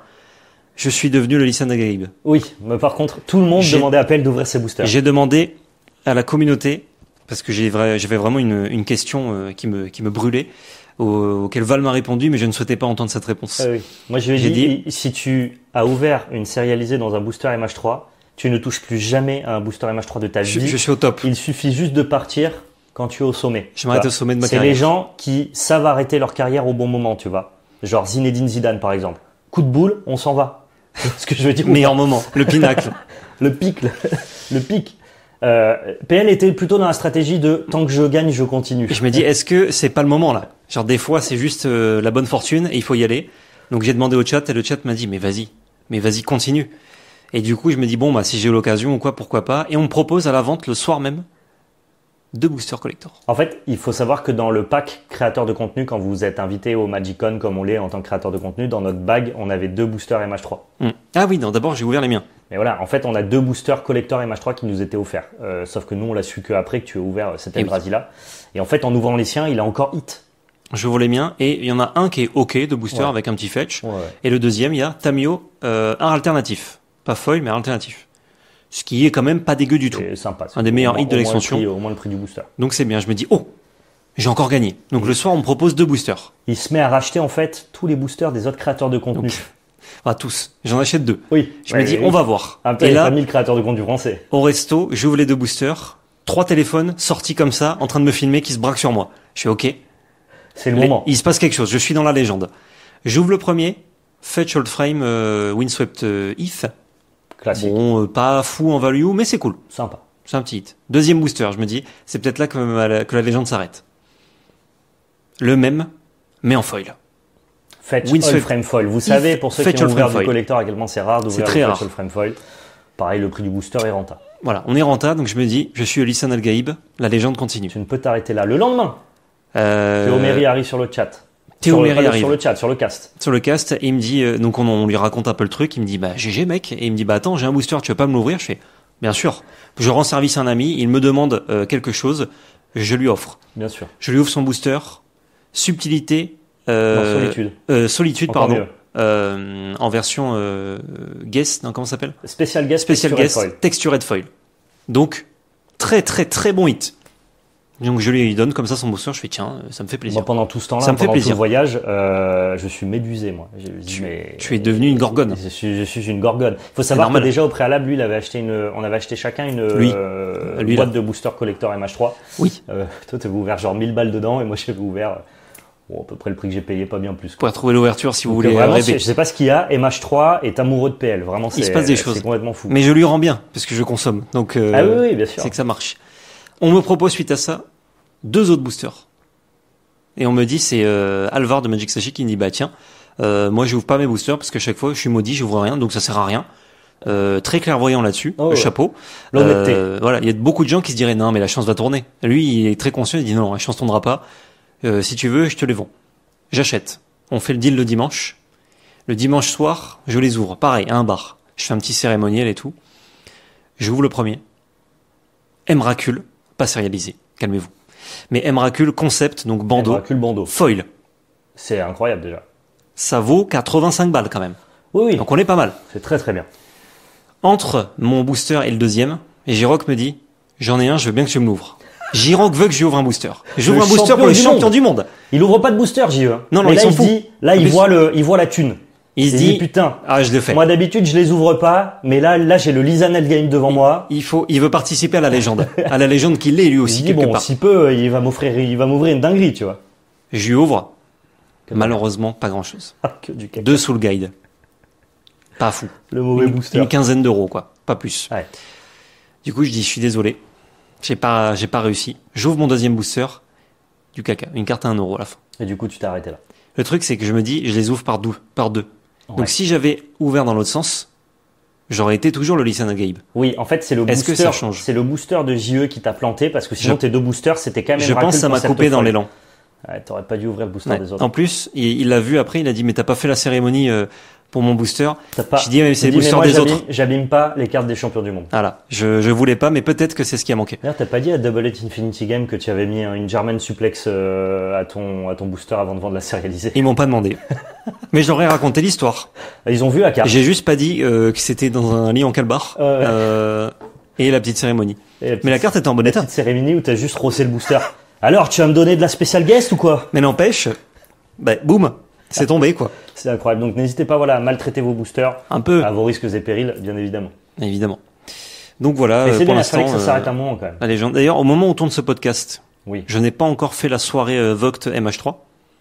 Je suis devenu le lycéen d'Agaïb. Oui, mais par contre, tout le monde demandait à d'ouvrir ses boosters. J'ai demandé à la communauté, parce que j'ai j'avais vraiment une, question euh, qui, me, qui me brûlait, auquel Val m'a répondu, mais je ne souhaitais pas entendre cette réponse. Ah Moi, je lui ai J'ai dit, si tu as ouvert une sérialisée dans un booster MH3, tu ne touches plus jamais à un booster MH3 de ta vie. je suis au top. Il suffit juste de partir quand tu es au sommet. Je m'arrête au sommet de ma carrière. C'est les gens qui savent arrêter leur carrière au bon moment, tu vois genre Zinedine Zidane par exemple. Coup de boule, on s'en va. ce que je veux dire. Meilleur moment, le pinacle. le pic, le, pic. Euh, PL était plutôt dans la stratégie de tant que je gagne, je continue. je me dis, est-ce que c'est pas le moment là Genre des fois, c'est juste euh, la bonne fortune et il faut y aller. Donc j'ai demandé au chat et le chat m'a dit, mais vas-y, mais vas-y, continue. Et du coup, je me dis bon, bah si j'ai l'occasion ou quoi, pourquoi pas. Et on me propose à la vente le soir même de Booster Collector. En fait, il faut savoir que dans le pack créateur de contenu, quand vous êtes invité au Magicon comme on l'est en tant que créateur de contenu, dans notre bague, on avait deux boosters MH3. Hmm. Ah oui, non, d'abord j'ai ouvert les miens. Mais voilà, en fait, on a deux boosters collector MH3 qui nous étaient offerts. Euh, sauf que nous, on l'a su après que tu as ouvert euh, cet Eldrazi-là. Et, en fait, en ouvrant les siens, il a encore hit. Je vois les miens et il y en a un qui est OK de booster avec un petit fetch. Et le deuxième, il y a Tamio, euh, un alternatif. Pas foil, mais alternatif ce qui est quand même pas dégueu du tout. C'est sympa. Un des meilleurs hits de l'extension. Au moins le prix du booster. Donc c'est bien, je me dis, oh, j'ai encore gagné. Donc le soir, on me propose deux boosters. Il se met à racheter en fait tous les boosters des autres créateurs de contenu. à tous. J'en achète deux. Oui. Je me dis, on va voir. Ah, Un peu Et là, créateurs de contenu français. Au resto, j'ouvre les deux boosters. Trois téléphones sortis comme ça, en train de me filmer, qui se braquent sur moi. Je suis OK. C'est le moment. Il se passe quelque chose. Je suis dans la légende. J'ouvre le premier. Fetch Old Frame euh, Windswept If. Euh, Bon, euh, pas fou en value, mais c'est cool. Sympa. C'est un petit hit. Deuxième booster, je me dis, c'est peut-être là que, que la légende s'arrête. Le même, mais en foil. Faites frame foil. Vous savez, pour ceux qui ont ouvert du collector, à c'est rare d'ouvrir le all frame foil. Pareil, le prix du booster est renta. Voilà, on est renta, donc je me dis, je suis Ulyssen al la légende continue. Tu ne peux t'arrêter là. Le lendemain, euh... Omeri arrive sur le chat. Théo Sur le chat, sur le cast. Sur le cast, il me dit, euh, donc on, lui raconte un peu le truc, il me dit, bah GG mec, et il me dit, bah attends, j'ai un booster, tu vas pas me l'ouvrir Je fais, bien sûr. Je rends service à un ami, il me demande euh, quelque chose, je lui offre. Bien sûr. Je lui ouvre son booster, subtilité, euh, solitude. solitude, pardon. en version guest, non, comment ça s'appelle Special guest, Special texture guest, textured foil. Donc, très très très bon hit. Donc je lui donne comme ça son booster je fais tiens, euh, ça me fait plaisir. pendant tout ce temps-là, ça fait pendant plaisir. Tout le voyage, euh, je suis médusé moi. tu, es devenu une gorgone. Je suis, une gorgone. Il faut savoir que déjà au préalable, lui, il avait acheté une, on avait acheté chacun une euh, boîte de booster collector MH3. Oui. Euh, toi, ouvert genre 1000 balles dedans et moi, j'avais ouvert. à peu près le prix que j'ai payé, pas bien plus. Pour trouver l'ouverture, si vous voulez rêver. Je sais pas ce qu'il y a. MH3 est amoureux de PL. Vraiment, il des choses. C'est complètement fou. Mais je lui rends bien parce que je consomme. Donc ah oui bien sûr. C'est que ça marche. On me propose suite à ça deux autres boosters. Et on me dit, c'est euh, Alvar de Magic Sachet qui me dit, bah tiens, euh, moi j'ouvre pas mes boosters parce que chaque fois je suis maudit, j'ouvre rien, donc ça sert à rien. Euh, très clairvoyant là-dessus, oh, chapeau. Euh, voilà, il y a beaucoup de gens qui se diraient non mais la chance va tourner. Lui, il est très conscient, il dit non, la chance tournera pas. Euh, si tu veux, je te les vends. J'achète. On fait le deal le dimanche. Le dimanche soir, je les ouvre. Pareil, à un bar. Je fais un petit cérémoniel et tout. je J'ouvre le premier. miracle pas sérialisé. Calmez-vous mais Emrakul Concept, donc bandeau, M-Racul bandeau. foil. C'est incroyable déjà. Ça vaut 85 balles quand même. Oui, oui. Donc on est pas mal. C'est très très bien. Entre mon booster et le deuxième, et Jiroc me dit, j'en ai un, je veux bien que tu me l'ouvres. Jiroc veut que j'ouvre un booster. J'ouvre un booster pour les champions du monde. Il ouvre pas de booster, JE. Non, non, ils là, il dit, là, voit le, il voit la thune. Il se dit, putain. Ah, je le fais. Moi d'habitude, je les ouvre pas, mais là, là, j'ai le Lisanel Game devant moi. Il faut, il veut participer à la légende, à la légende qu'il est lui aussi il quelque dit, bon, Si peu, il va m'offrir, il va m'ouvrir une dinguerie, tu vois. Je lui ouvre. Malheureusement, pas grand chose. Ah, que du caca. Deux le Guide. Pas fou. Le mauvais une, booster. Une quinzaine d'euros, quoi. Pas plus. Du coup, je dis, je suis désolé. J'ai pas, j'ai pas réussi. J'ouvre mon deuxième booster. Du caca. Une carte à un euro à la fin. Et du coup, tu t'es arrêté là. Le truc, c'est que je me dis, je les ouvre par deux, par deux. Donc si j'avais ouvert dans l'autre sens, j'aurais été toujours le lycéen Gabe. Oui, en fait, c'est le booster. C'est le booster de JE qui t'a planté parce que sinon tes deux boosters, c'était quand même. Je pense que ça m'a coupé dans l'élan. Ouais, T'aurais pas dû ouvrir le booster des autres. En plus, il l'a vu après, il a dit mais t'as pas fait la cérémonie euh, pour mon booster. Je dis, mais c'est les boosters des autres. J'abîme pas les cartes des champions du monde. Voilà, je, je voulais pas, mais peut-être que c'est ce qui a manqué. D'ailleurs, t'as pas dit à Double Infinity Game que tu avais mis une German Suplex euh, à, ton, à ton booster avant de vendre la serialiser. Ils m'ont pas demandé. mais j'aurais raconté l'histoire. Ah, ils ont vu la carte. J'ai juste pas dit euh, que c'était dans un lit en calbar. Ah, euh, et la petite cérémonie. mais la carte était en bon état. La petite cérémonie où t'as juste rossé le booster. Alors, tu vas me donner de la spécial guest ou quoi Mais n'empêche, bah, boum c'est tombé quoi. C'est incroyable. Donc n'hésitez pas voilà, à maltraiter vos boosters. Un peu. À vos risques et périls, bien évidemment. Évidemment. Donc voilà. Euh, c'est bien, ça s'arrête euh, un moment quand même. D'ailleurs, au moment où on tourne ce podcast, oui. je n'ai pas encore fait la soirée euh, Voct MH3.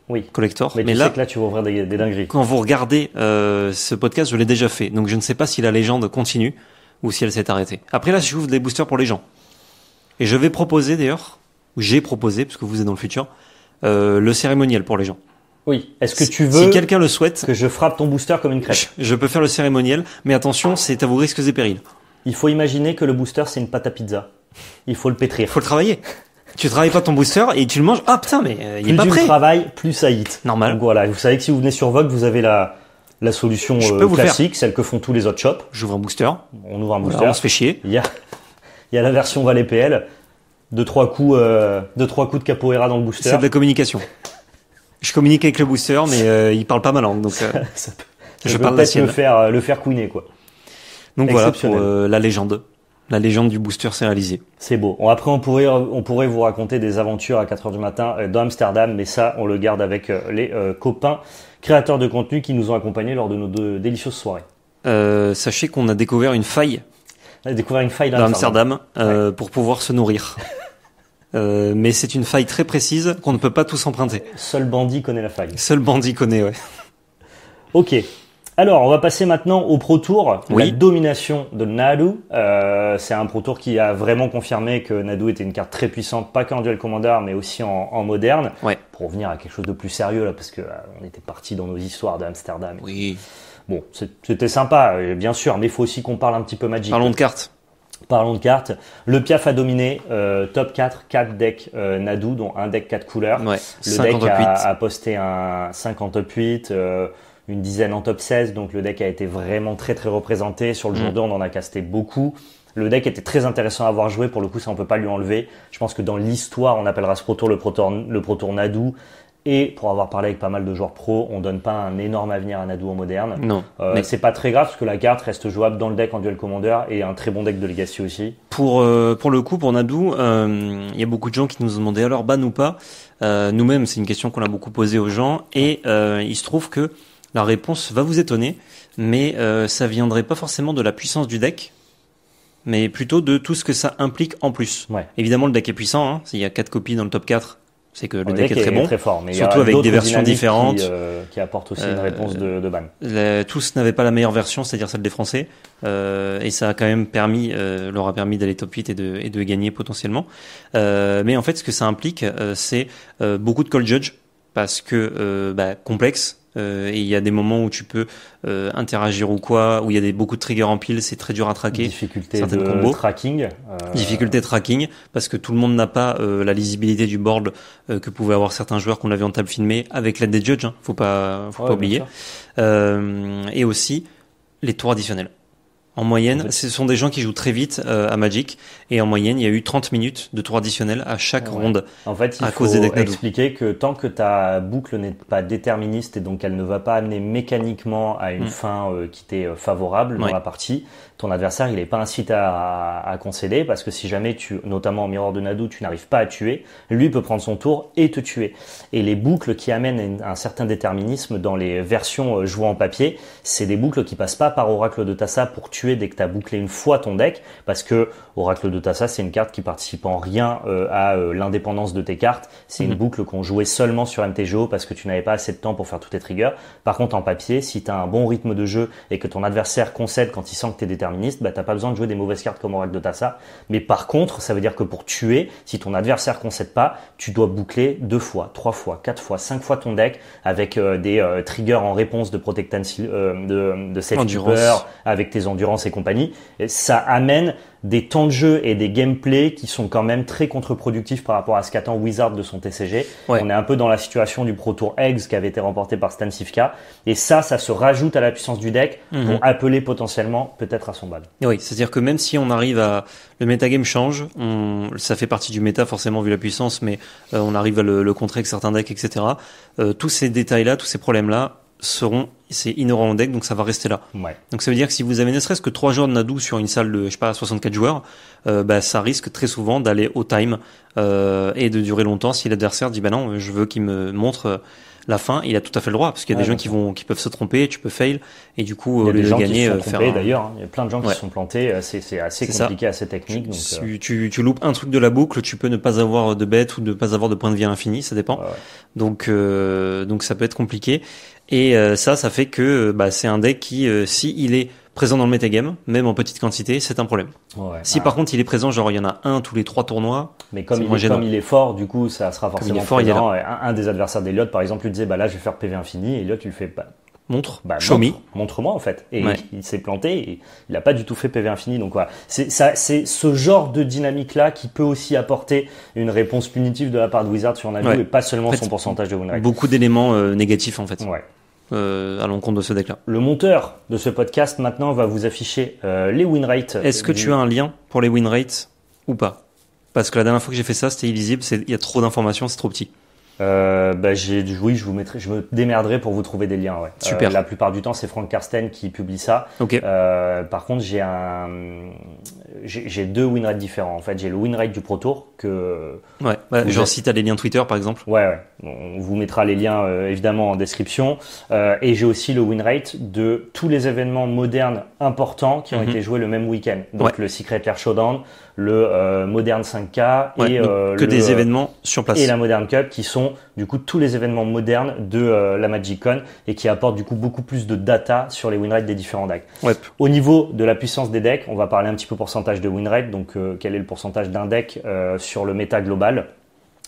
Oui. Collector. Mais, là, là, tu vas ouvrir des, dingueries. Quand vous regardez ce podcast, je l'ai déjà fait. Donc je ne sais pas si la légende continue ou si elle s'est arrêtée. Après là, je ouvre des boosters pour les gens. Et je vais proposer d'ailleurs, ou j'ai proposé, puisque vous êtes dans le futur, le cérémoniel pour les gens. Oui. Est-ce que tu veux si quelqu'un le souhaite que je frappe ton booster comme une crèche Je peux faire le cérémoniel, mais attention, c'est à vos risques et périls. Il faut imaginer que le booster c'est une pâte à pizza. Il faut le pétrir. Il faut le travailler. Tu travailles pas ton booster et tu le manges. Ah putain, mais euh, il est pas prêt. Plus tu travailles, plus ça hit. Normal. voilà, vous savez que si vous venez sur Vogue, vous avez la la solution euh, classique, celle que font tous les autres shops. J'ouvre un booster. On ouvre un booster. on se fait chier. Il y a la version Valet PL. De trois coups, euh, trois coups de capoeira dans le booster. C'est de la communication. Je communique avec le booster, mais euh, il parle pas ma langue, donc euh, ça peut, je peut peut-être le faire, euh, le faire couiner, quoi. Donc voilà pour la légende. La légende du booster s'est réalisée. C'est beau. après, on pourrait, on pourrait vous raconter des aventures à 4h du matin dans Amsterdam, mais ça, on le garde avec les copains créateurs de contenu qui nous ont accompagnés lors de nos deux délicieuses soirées. sachez qu'on a découvert une faille. On a découvert une faille dans, Amsterdam, pour pouvoir se nourrir. Euh, mais c'est une faille très précise qu'on ne peut pas tous emprunter. Seul bandit connaît la faille. Seul bandit connaît, ouais. ok. Alors, on va passer maintenant au Pro Tour, oui. la domination de Nadu. Euh, c'est un Pro Tour qui a vraiment confirmé que Nadu était une carte très puissante, pas qu'en duel Commander mais aussi en, moderne. Ouais. Pour revenir à quelque chose de plus sérieux, là, parce que euh, était parti dans nos histoires d'Amsterdam. Oui. Bon, c'était sympa, bien sûr, mais il faut aussi qu'on parle un petit peu Magic. Parlons de cartes. Parlons de cartes. Le Piaf a dominé. Euh, top 4, 4 decks euh, Nadu, dont un deck 4 couleurs. le deck a, posté un 5 en top 8, euh, une dizaine en top 16. Donc le deck a été vraiment très très représenté. Sur le jour 2, mm. on en a casté beaucoup. Le deck était très intéressant à avoir joué. Pour le coup, ça on peut pas lui enlever. Je pense que dans l'histoire, on appellera ce Pro Tour le protour le Nadu. Et pour avoir parlé avec pas mal de joueurs pro, on donne pas un énorme avenir à Nadu en moderne. Non. Euh, mais c'est pas très grave parce que la carte reste jouable dans le deck en duel commander et un très bon deck de Legacy aussi. Pour, euh, pour le coup, pour Nadu, euh, il y a beaucoup de gens qui nous ont demandé alors ban ou pas. Nous-mêmes, c'est une question qu'on a beaucoup posée aux gens et il se trouve que la réponse va vous étonner, mais ça viendrait pas forcément de la puissance du deck, mais plutôt de tout ce que ça implique en plus. Ouais. Évidemment, le deck est puissant, hein, il y a 4 copies dans le top 4, c'est que le, deck, est très bon, fort, surtout avec des versions différentes. Euh, qui, apportent aussi une euh, réponse de, ban. tous n'avaient pas la meilleure version, c'est-à-dire celle des Français, euh, et ça a quand même permis, euh, leur a permis d'aller top 8 et de, et de gagner potentiellement. mais en fait, ce que ça implique, c'est beaucoup de call judge, parce que bah, complexe, euh, et il y a des moments où tu peux euh, interagir ou quoi, où il y a des, beaucoup de triggers en pile, c'est très dur à traquer. Difficulté de tracking. Euh, Difficulté tracking, parce que tout le monde n'a pas la lisibilité du board que pouvaient avoir certains joueurs qu'on avait en table filmée avec l'aide des judges, hein, faut pas, faut pas oublier. et aussi les tours additionnels. En moyenne, ce sont des gens qui jouent très vite euh, à Magic. Et en moyenne, il y a eu 30 minutes de tour additionnel à chaque ronde. En fait, il à faut cause expliquer que tant que ta boucle n'est pas déterministe et donc elle ne va pas amener mécaniquement à une mm. fin euh, qui t'est euh, favorable dans la partie, ton adversaire, il n'est pas incité à, concéder parce que si jamais tu, notamment en miroir de Nadu, tu n'arrives pas à tuer, lui peut prendre son tour et te tuer. Et les boucles qui amènent un certain déterminisme dans les versions euh, jouées en papier, c'est des boucles qui passent pas par Oracle de Tassa pour tuer dès que tu as bouclé une fois ton deck parce que Oracle de Tassa, c'est une carte qui participe en rien euh, à euh, l'indépendance de tes cartes. C'est une mhm. boucle qu'on jouait seulement sur MTGO parce que tu n'avais pas assez de temps pour faire tous tes triggers. Par contre, en papier, si tu as un bon rythme de jeu et que ton adversaire concède quand il sent que tu es déterminé, ministre, bah, t'as pas besoin de jouer des mauvaises cartes comme Oracle de Tassa. Mais par contre, ça veut dire que pour tuer, si ton adversaire concède pas, tu dois boucler deux fois, trois fois, quatre fois, cinq fois ton deck avec euh, des euh, triggers en réponse de Protectance euh, de, de, de avec tes endurances et compagnie. ça amène des temps de jeu et des gameplay qui sont quand même très contre-productifs par rapport à ce qu'attend Wizard de son TCG. On est un peu dans la situation du Pro Tour Eggs qui avait été remporté par Stan Sivka. Et ça, ça se rajoute à la puissance du deck pour mhm. appeler potentiellement peut-être à son ban. Oui, c'est-à-dire que même si on arrive à... Le metagame change, ça fait partie du méta forcément vu la puissance, mais euh, on arrive à le, contrer avec certains decks, etc. Euh, tous ces détails-là, tous ces problèmes-là, seront c'est ignorant en deck, donc ça va rester là. Donc ça veut dire que si vous avez ne serait-ce que 3 joueurs de Nadu sur une salle de, je sais pas, 64 joueurs, euh, bah, ça risque très souvent d'aller au time euh, et de durer longtemps si l'adversaire dit, bah non, je veux qu'il me montre la fin, il a tout à fait le droit parce qu'il y a des gens qui vont, qui peuvent se tromper, tu peux fail et du coup les euh, gens gagner, qui sont euh, d'ailleurs, il y a plein de gens qui sont plantés. Euh, c'est assez compliqué, ça. assez technique. Donc, tu, tu, loupes un truc de la boucle, tu peux ne pas avoir de bête ou ne pas avoir de point de vie infini, ça dépend. Donc donc ça peut être compliqué. Et ça, ça fait que bah, c'est un deck qui, si il est présent dans le metagame, même en petite quantité, c'est un problème. si bah par contre il est présent, genre il y en a un tous les trois tournois. Mais comme, il est, comme il est, fort, du coup, ça sera forcément fort, Il y un, un, des adversaires d'Eliot, par exemple, lui disait bah là je vais faire PV infini, et tu le fait pas. Bah, montre, bah, montre, montre, moi en fait. Et il, s'est planté, et il n'a pas du tout fait PV infini. Donc voilà, c'est ce genre de dynamique-là qui peut aussi apporter une réponse punitive de la part de Wizard sur un avis, et pas seulement son pourcentage de win Beaucoup d'éléments euh, négatifs en fait. Ouais. Euh, à l'encontre de ce deck-là. Le monteur de ce podcast maintenant va vous afficher euh, les win rates. Est-ce que tu as un lien pour les win rates ou pas Parce que la dernière fois que j'ai fait ça, c'était illisible, il y a trop d'informations, c'est trop petit. Euh, bah j'ai oui, je vous mettrai, je me démerderai pour vous trouver des liens. Super. la plupart du temps, c'est Franck Karsten qui publie ça. par contre, j'ai un, j'ai deux win rates différents. En fait, j'ai le win rate du Pro Tour que. Ouais, bah, genre si tu des liens Twitter par exemple. Ouais, On vous mettra les liens euh, évidemment en description. Euh, et j'ai aussi le win rate de tous les événements modernes importants qui ont mhm. été joués le même week-end. Donc le Secret Pierre Showdown, le euh, Modern 5K et euh, que des euh, événements sur Et la Modern Cup qui sont du coup tous les événements modernes de la Magic Con et qui apportent du coup beaucoup plus de data sur les win rates des différents decks. Au niveau de la puissance des decks, on va parler un petit peu pourcentage de win rate, donc quel est le pourcentage d'un deck sur le méta global.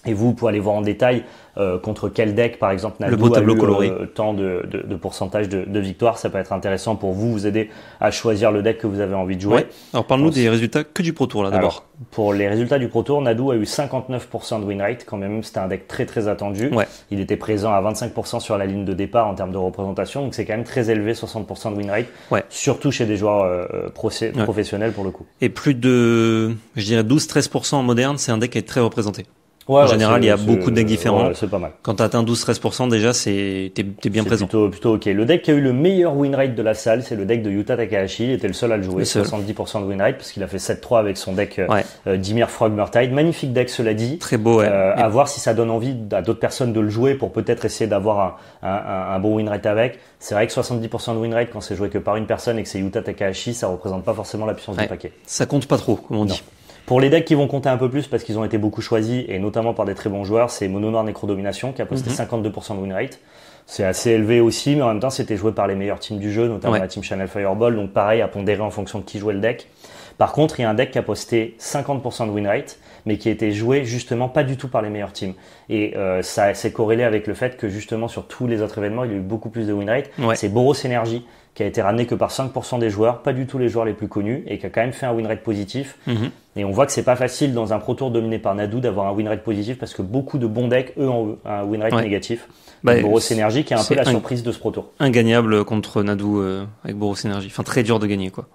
Et vous, pour aller voir en détail euh, contre quel deck, par exemple, Nadou le beau tableau a eu, euh, coloré. tant de, pourcentage de, de victoires, ça peut être intéressant pour vous, vous aider à choisir le deck que vous avez envie de jouer. Alors parle-nous des résultats que du Pro Tour là d'abord. Pour les résultats du Pro Tour, Nadu a eu 59% de win rate, quand même c'était un deck très très attendu. Il était présent à 25% sur la ligne de départ en termes de représentation, donc c'est quand même très élevé, 60% de win rate, surtout chez des joueurs euh, professionnels pour le coup. Et plus de, je dirais 12-13% en moderne, c'est un deck qui est très représenté en général, il y a beaucoup de decks différents. c'est pas mal. Quand tu atteint 12-13%, déjà, t'es bien présent. Plutôt, ok. Le deck qui a eu le meilleur win rate de la salle, c'est le deck de Yuta Takahashi. Il était le seul à le jouer, 70% de win rate, parce qu'il a fait 7-3 avec son deck euh, euh, Dimir Frog Magnifique deck, cela dit. Très beau, euh, à voir si ça donne envie à d'autres personnes de le jouer pour peut-être essayer d'avoir un, bon win rate avec. C'est vrai que 70% de win rate, quand c'est joué que par une personne et que c'est Yuta Takahashi, ça représente pas forcément la puissance du paquet. Ça compte pas trop, comme on dit. Pour les decks qui vont compter un peu plus parce qu'ils ont été beaucoup choisis et notamment par des très bons joueurs, c'est Mono Noir Necro Domination qui a posté 52% mhm. de win rate. C'est assez élevé aussi, mais en même temps, c'était joué par les meilleurs teams du jeu, notamment la team Channel Fireball. Donc, pareil, à pondérer en fonction de qui jouait le deck. Par contre, il y a un deck qui a posté 50% de win rate, mais qui a été joué justement pas du tout par les meilleurs teams. Et euh, ça s'est corrélé avec le fait que justement sur tous les autres événements, il y a eu beaucoup plus de win rate. C'est Boros Energy qui a été ramené que par 5% des joueurs, pas du tout les joueurs les plus connus, et qui a quand même fait un win rate positif. Mhm. Et on voit que c'est pas facile dans un pro tour dominé par Nadou d'avoir un win rate positif parce que beaucoup de bons decks, eux, ont un win rate négatif. Bah, Boros Energy qui est un peu la surprise de ce pro tour. Ingagnable contre Nadou euh, avec Boros Energy. Enfin, très dur de gagner, quoi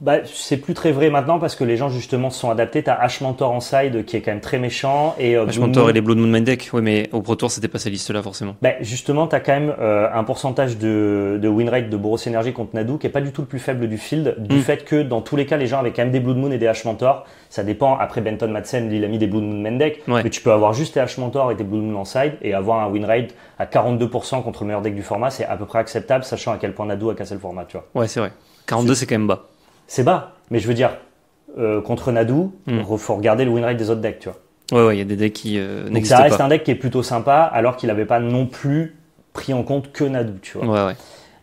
bah, c'est plus très vrai maintenant parce que les gens justement se sont adaptés. T'as Ash Mentor en side qui est quand même très méchant et euh, Ash Mentor et les Blood Moon Mind Deck. Oui, mais au Pro Tour c'était pas cette liste là forcément. Bah, justement, t'as quand même euh, un pourcentage de, win rate de Boros Energy contre Nadu qui est pas du tout le plus faible du field du hmm. fait que dans tous les cas les gens avaient quand même des Blood Moon et des Ash Mentor. Ça dépend. Après Benton Madsen, il a mis des Blood Moon Mind mais tu peux avoir juste tes Ash Mentor et tes Blood Moon en side et avoir un win rate à 42% contre le meilleur deck du format. C'est à peu près acceptable sachant à quel point Nadu a cassé le format. Tu vois. Ouais, c'est vrai. 42 c'est quand même bas c'est bas. Mais je veux dire, euh, contre Nadou il hmm. faut regarder le win des autres decks, tu vois. Ouais, ouais, il y a des decks qui euh, Donc ça reste un deck qui est plutôt sympa, alors qu'il n'avait pas non plus pris en compte que Nadou tu vois. Ouais, ouais.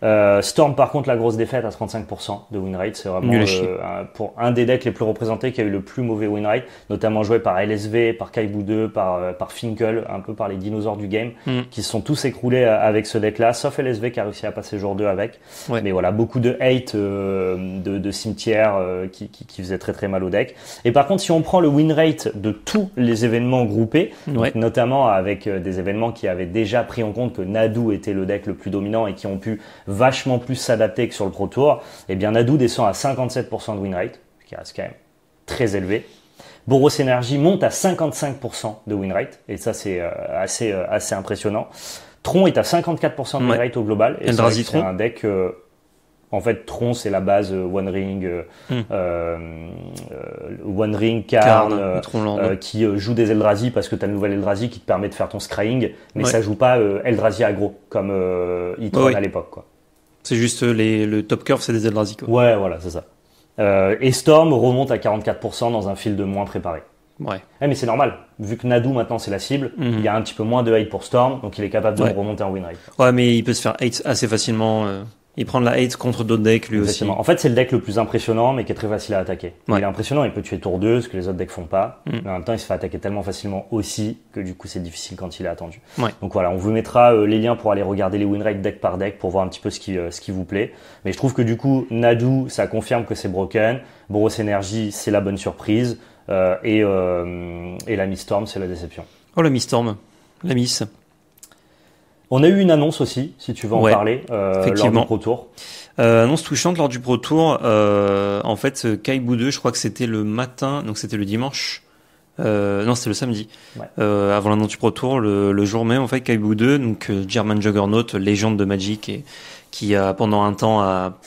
Euh, Storm, par contre, la grosse défaite à 35% de win rate. C'est vraiment euh, pour un des decks les plus représentés qui a eu le plus mauvais win rate, notamment joué par LSV, par Kaibou 2, par, euh, par Finkel, un peu par les dinosaures du game, mm. qui qui sont tous écroulés avec ce deck-là, sauf LSV qui a réussi à passer jour 2 avec. Mais voilà, beaucoup de hate de, de cimetière qui, qui, faisait très très mal au deck. Et par contre, si on prend le win rate de tous les événements groupés, notamment avec des événements qui avaient déjà pris en compte que Nadu était le deck le plus dominant et qui ont pu vachement plus s'adapter que sur le Pro Tour. Eh bien, Nadou descend à 57% de win rate, ce qui reste quand même très élevé. Boros Energy monte à 55% de win rate, et ça c'est euh, assez, euh, assez impressionnant. Tron est à 54% de win rate au global, et c'est un deck... Euh, en fait, Tron, c'est la base One Ring, hmm. One Ring, Karn, qui joue des Eldrazi parce que tu as le nouvel Eldrazi qui te permet de faire ton scrying, mais ça joue pas Eldrazi aggro comme e à l'époque. C'est juste euh, les, le top curve, c'est des Eldrazi. Ouais, voilà, c'est ça. Euh, et Storm remonte à 44% dans un de moins préparé. Ouais. Eh mais c'est normal, vu que Nadu maintenant c'est la cible, mhm. il y a un petit peu moins de hate pour Storm, donc il est capable de remonter en win rate. Ouais, mais il peut se faire hate assez facilement. Euh, il prend de la hate contre d'autres decks lui aussi. En fait, c'est le deck le plus impressionnant, mais qui est très facile à attaquer. Il est impressionnant, il peut tuer tour 2, ce que les autres decks font pas. Mm. Mais en même temps, il se fait attaquer tellement facilement aussi que du coup, c'est difficile quand il est attendu. Donc voilà, on vous mettra euh, les liens pour aller regarder les win rates deck par deck pour voir un petit peu ce qui, euh, ce qui vous plaît. Mais je trouve que du coup, Nadu, ça confirme que c'est broken. Bross Energy, c'est la bonne surprise. Euh, et, et la Storm c'est la déception. Oh, la Mistorm, la Miss. On a eu une annonce aussi, si tu veux en parler, euh, lors du Pro Tour. Euh, annonce touchante lors du Pro Tour. Euh, en fait, Kai 2, je crois que c'était le matin, donc c'était le dimanche. non, c'était le samedi. avant l'annonce du Pro Tour, le, jour même, en fait, Kai 2, donc German Juggernaut, légende de Magic, et qui a pendant un temps a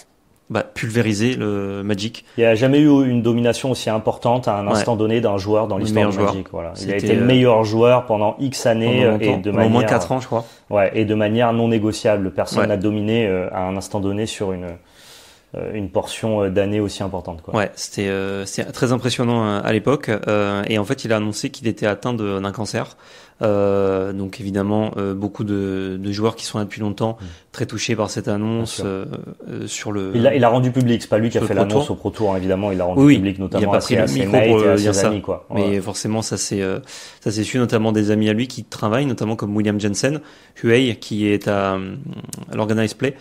bah, pulvériser le Magic. Il n'y a jamais eu une domination aussi importante à un instant donné d'un joueur dans l'histoire du Magic. Voilà. Il a été le euh, meilleur joueur pendant X années euh, et de manière, au moins 4 ans, je crois. Euh, ouais, et de manière non négociable. Personne n'a dominé à un instant donné sur une une portion d'année aussi importante. Quoi. Ouais, c'était c'est très impressionnant à l'époque. et en fait, il a annoncé qu'il était atteint d'un cancer. Euh, donc évidemment, euh, beaucoup de, de, joueurs qui sont là depuis longtemps, mm. très touchés par cette annonce euh, euh, sur le. Il l'a rendu public, c'est pas lui qui a fait l'annonce au Pro Tour, hein, évidemment, il l'a rendu public notamment. Il n'a pas pris le micro pour dire ça. Mais forcément, ça c'est ça su notamment des amis à lui qui travaillent, notamment comme William Jensen, Huey qui est à, à Play,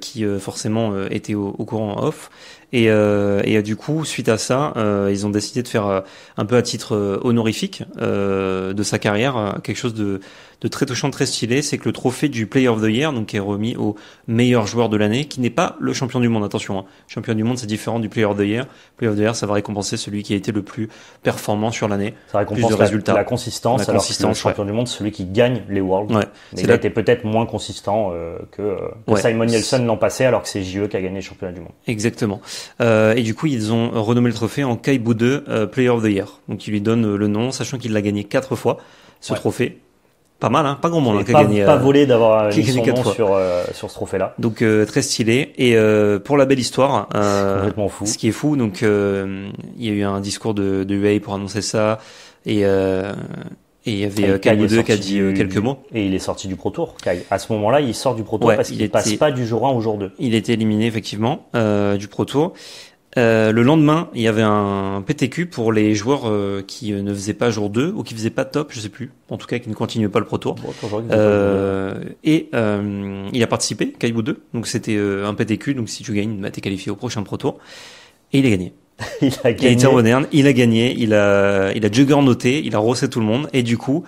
qui forcément était au, au courant off. Et, euh, et euh, du coup, suite à ça, euh, ils ont décidé de faire un peu à titre honorifique de sa carrière quelque chose de de très touchant, très stylé, c'est que le trophée du Player of the Year, donc est remis au meilleur joueur de l'année, qui n'est pas le champion du monde. Attention, hein. champion du monde, c'est différent du Player of the Year. Player of the Year, ça va récompenser celui qui a été le plus performant sur l'année. Ça récompense plus de résultats. La, la, consistance. La consistance. champion du monde, celui qui gagne les Worlds. Ouais. il était peut-être moins consistant euh, que, euh, Simon Nielsen l'an passé, alors que c'est JE qui a gagné le championnat du monde. Exactement. Euh, et du coup, ils ont renommé le trophée en Kaibu 2 Player of the Year. Donc, ils lui donnent le nom, sachant qu'il l'a gagné quatre fois ce trophée. Pas mal, hein pas grand monde hein, qui a gagné. Pas euh, volé d'avoir mis son nom sur, euh, sur ce trophée-là. Donc euh, très stylé. Et pour la belle histoire, ce qui est fou, donc il y a eu un discours de, de UA pour annoncer ça. Et, et il y avait Kai 2 qui a dit quelques mots. Et il est sorti du Pro Tour, Kai. À ce moment-là, il sort du Pro Tour parce qu'il ne passe pas du jour 1 au jour 2. Il était éliminé effectivement du Pro Tour. Euh, le lendemain, il y avait un PTQ pour les joueurs euh, qui euh, ne faisaient pas jour 2 ou qui faisaient pas top, je sais plus. En tout cas, qui ne continuaient pas le Pro Tour. et il a participé, Kaibou 2. Donc c'était un PTQ. Donc si tu gagnes, bah, tu es qualifié au prochain Pro Tour. Et il a gagné. il a gagné. Il a Il a gagné. Il a, il a noté. Il a rossé tout le monde. Et du coup,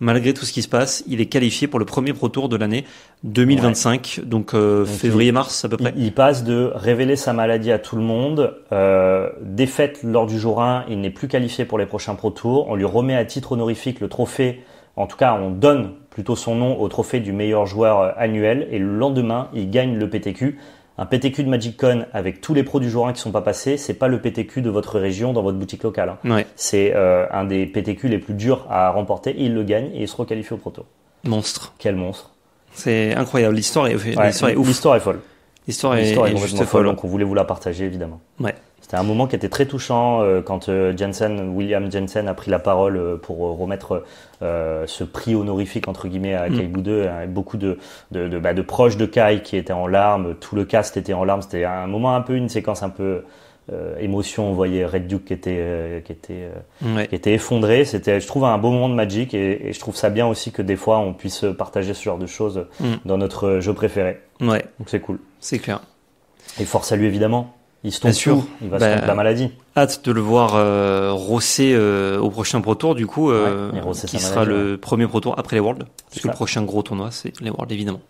malgré tout ce qui se passe, il est qualifié pour le premier Pro Tour de l'année 2025, donc, euh, février-mars à peu près. Il, passe de révéler sa maladie à tout le monde, euh, défaite lors du jour 1, il n'est plus qualifié pour les prochains Pro Tours, on lui remet à titre honorifique le trophée, en tout cas on donne plutôt son nom au trophée du meilleur joueur euh, annuel, et le lendemain il gagne le PTQ un PTQ de Con avec tous les pros du jour 1 qui sont pas passés, c'est pas le PTQ de votre région dans votre boutique locale. Hein. C'est euh, un des PTQ les plus durs à remporter. il le gagne et il se requalifie au proto. Monstre. Quel monstre. C'est incroyable. L'histoire est, ouf. L'histoire est folle. L'histoire est, juste folle. Donc on voulait vous la partager évidemment. Ouais. C'était un moment qui était très touchant euh, quand euh, Jensen, William Jensen a pris la parole euh, pour remettre ce prix honorifique entre guillemets à Kai mm. Boudeux. Hein, beaucoup de, de, bah, proches de Kai qui étaient en larmes, tout le cast était en larmes. C'était un moment un peu, une séquence un peu émotion. On voyait Red Duke qui était, qui était, qui était effondré. C'était, je trouve, un beau moment de Magic et, je trouve ça bien aussi que des fois on puisse partager ce genre de choses mm. dans notre jeu préféré. Ouais. Donc c'est cool. C'est clair. Et force à lui évidemment il se tombe sûr. il va se de bah, la maladie. Hâte de le voir euh, rosser euh, au prochain Pro Tour, du coup, euh, qui sera le premier Pro Tour après les Worlds, parce que le prochain gros tournoi, c'est les Worlds, évidemment.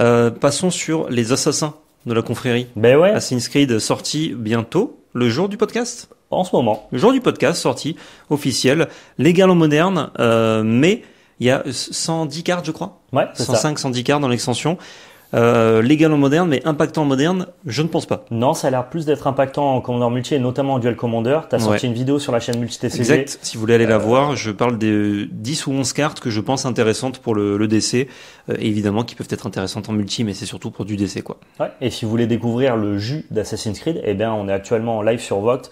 Euh, passons sur les assassins de la confrérie. Ben ouais. Assassin's Creed sorti bientôt, le jour du podcast. En ce moment. Le jour du podcast, sorti officiel, Les en moderne, euh, mais il y a 110 cartes, je crois. Ouais, 105, ça. 110 cartes dans l'extension. Euh, légal en moderne, mais impactant moderne, je ne pense pas. Non, ça a l'air plus d'être impactant en Commander Multi et notamment en Dual Commander. Tu as sorti une vidéo sur la chaîne Multi TCG. Exact, si vous voulez aller la euh, voir, je parle des 10 euh, ou 11 cartes que je pense intéressantes pour le, le DC, évidemment qui peuvent être intéressantes en multi, mais c'est surtout pour du DC. Quoi. Ouais. Et si vous voulez découvrir le jus d'Assassin's Creed, eh bien, on est actuellement en live sur Voct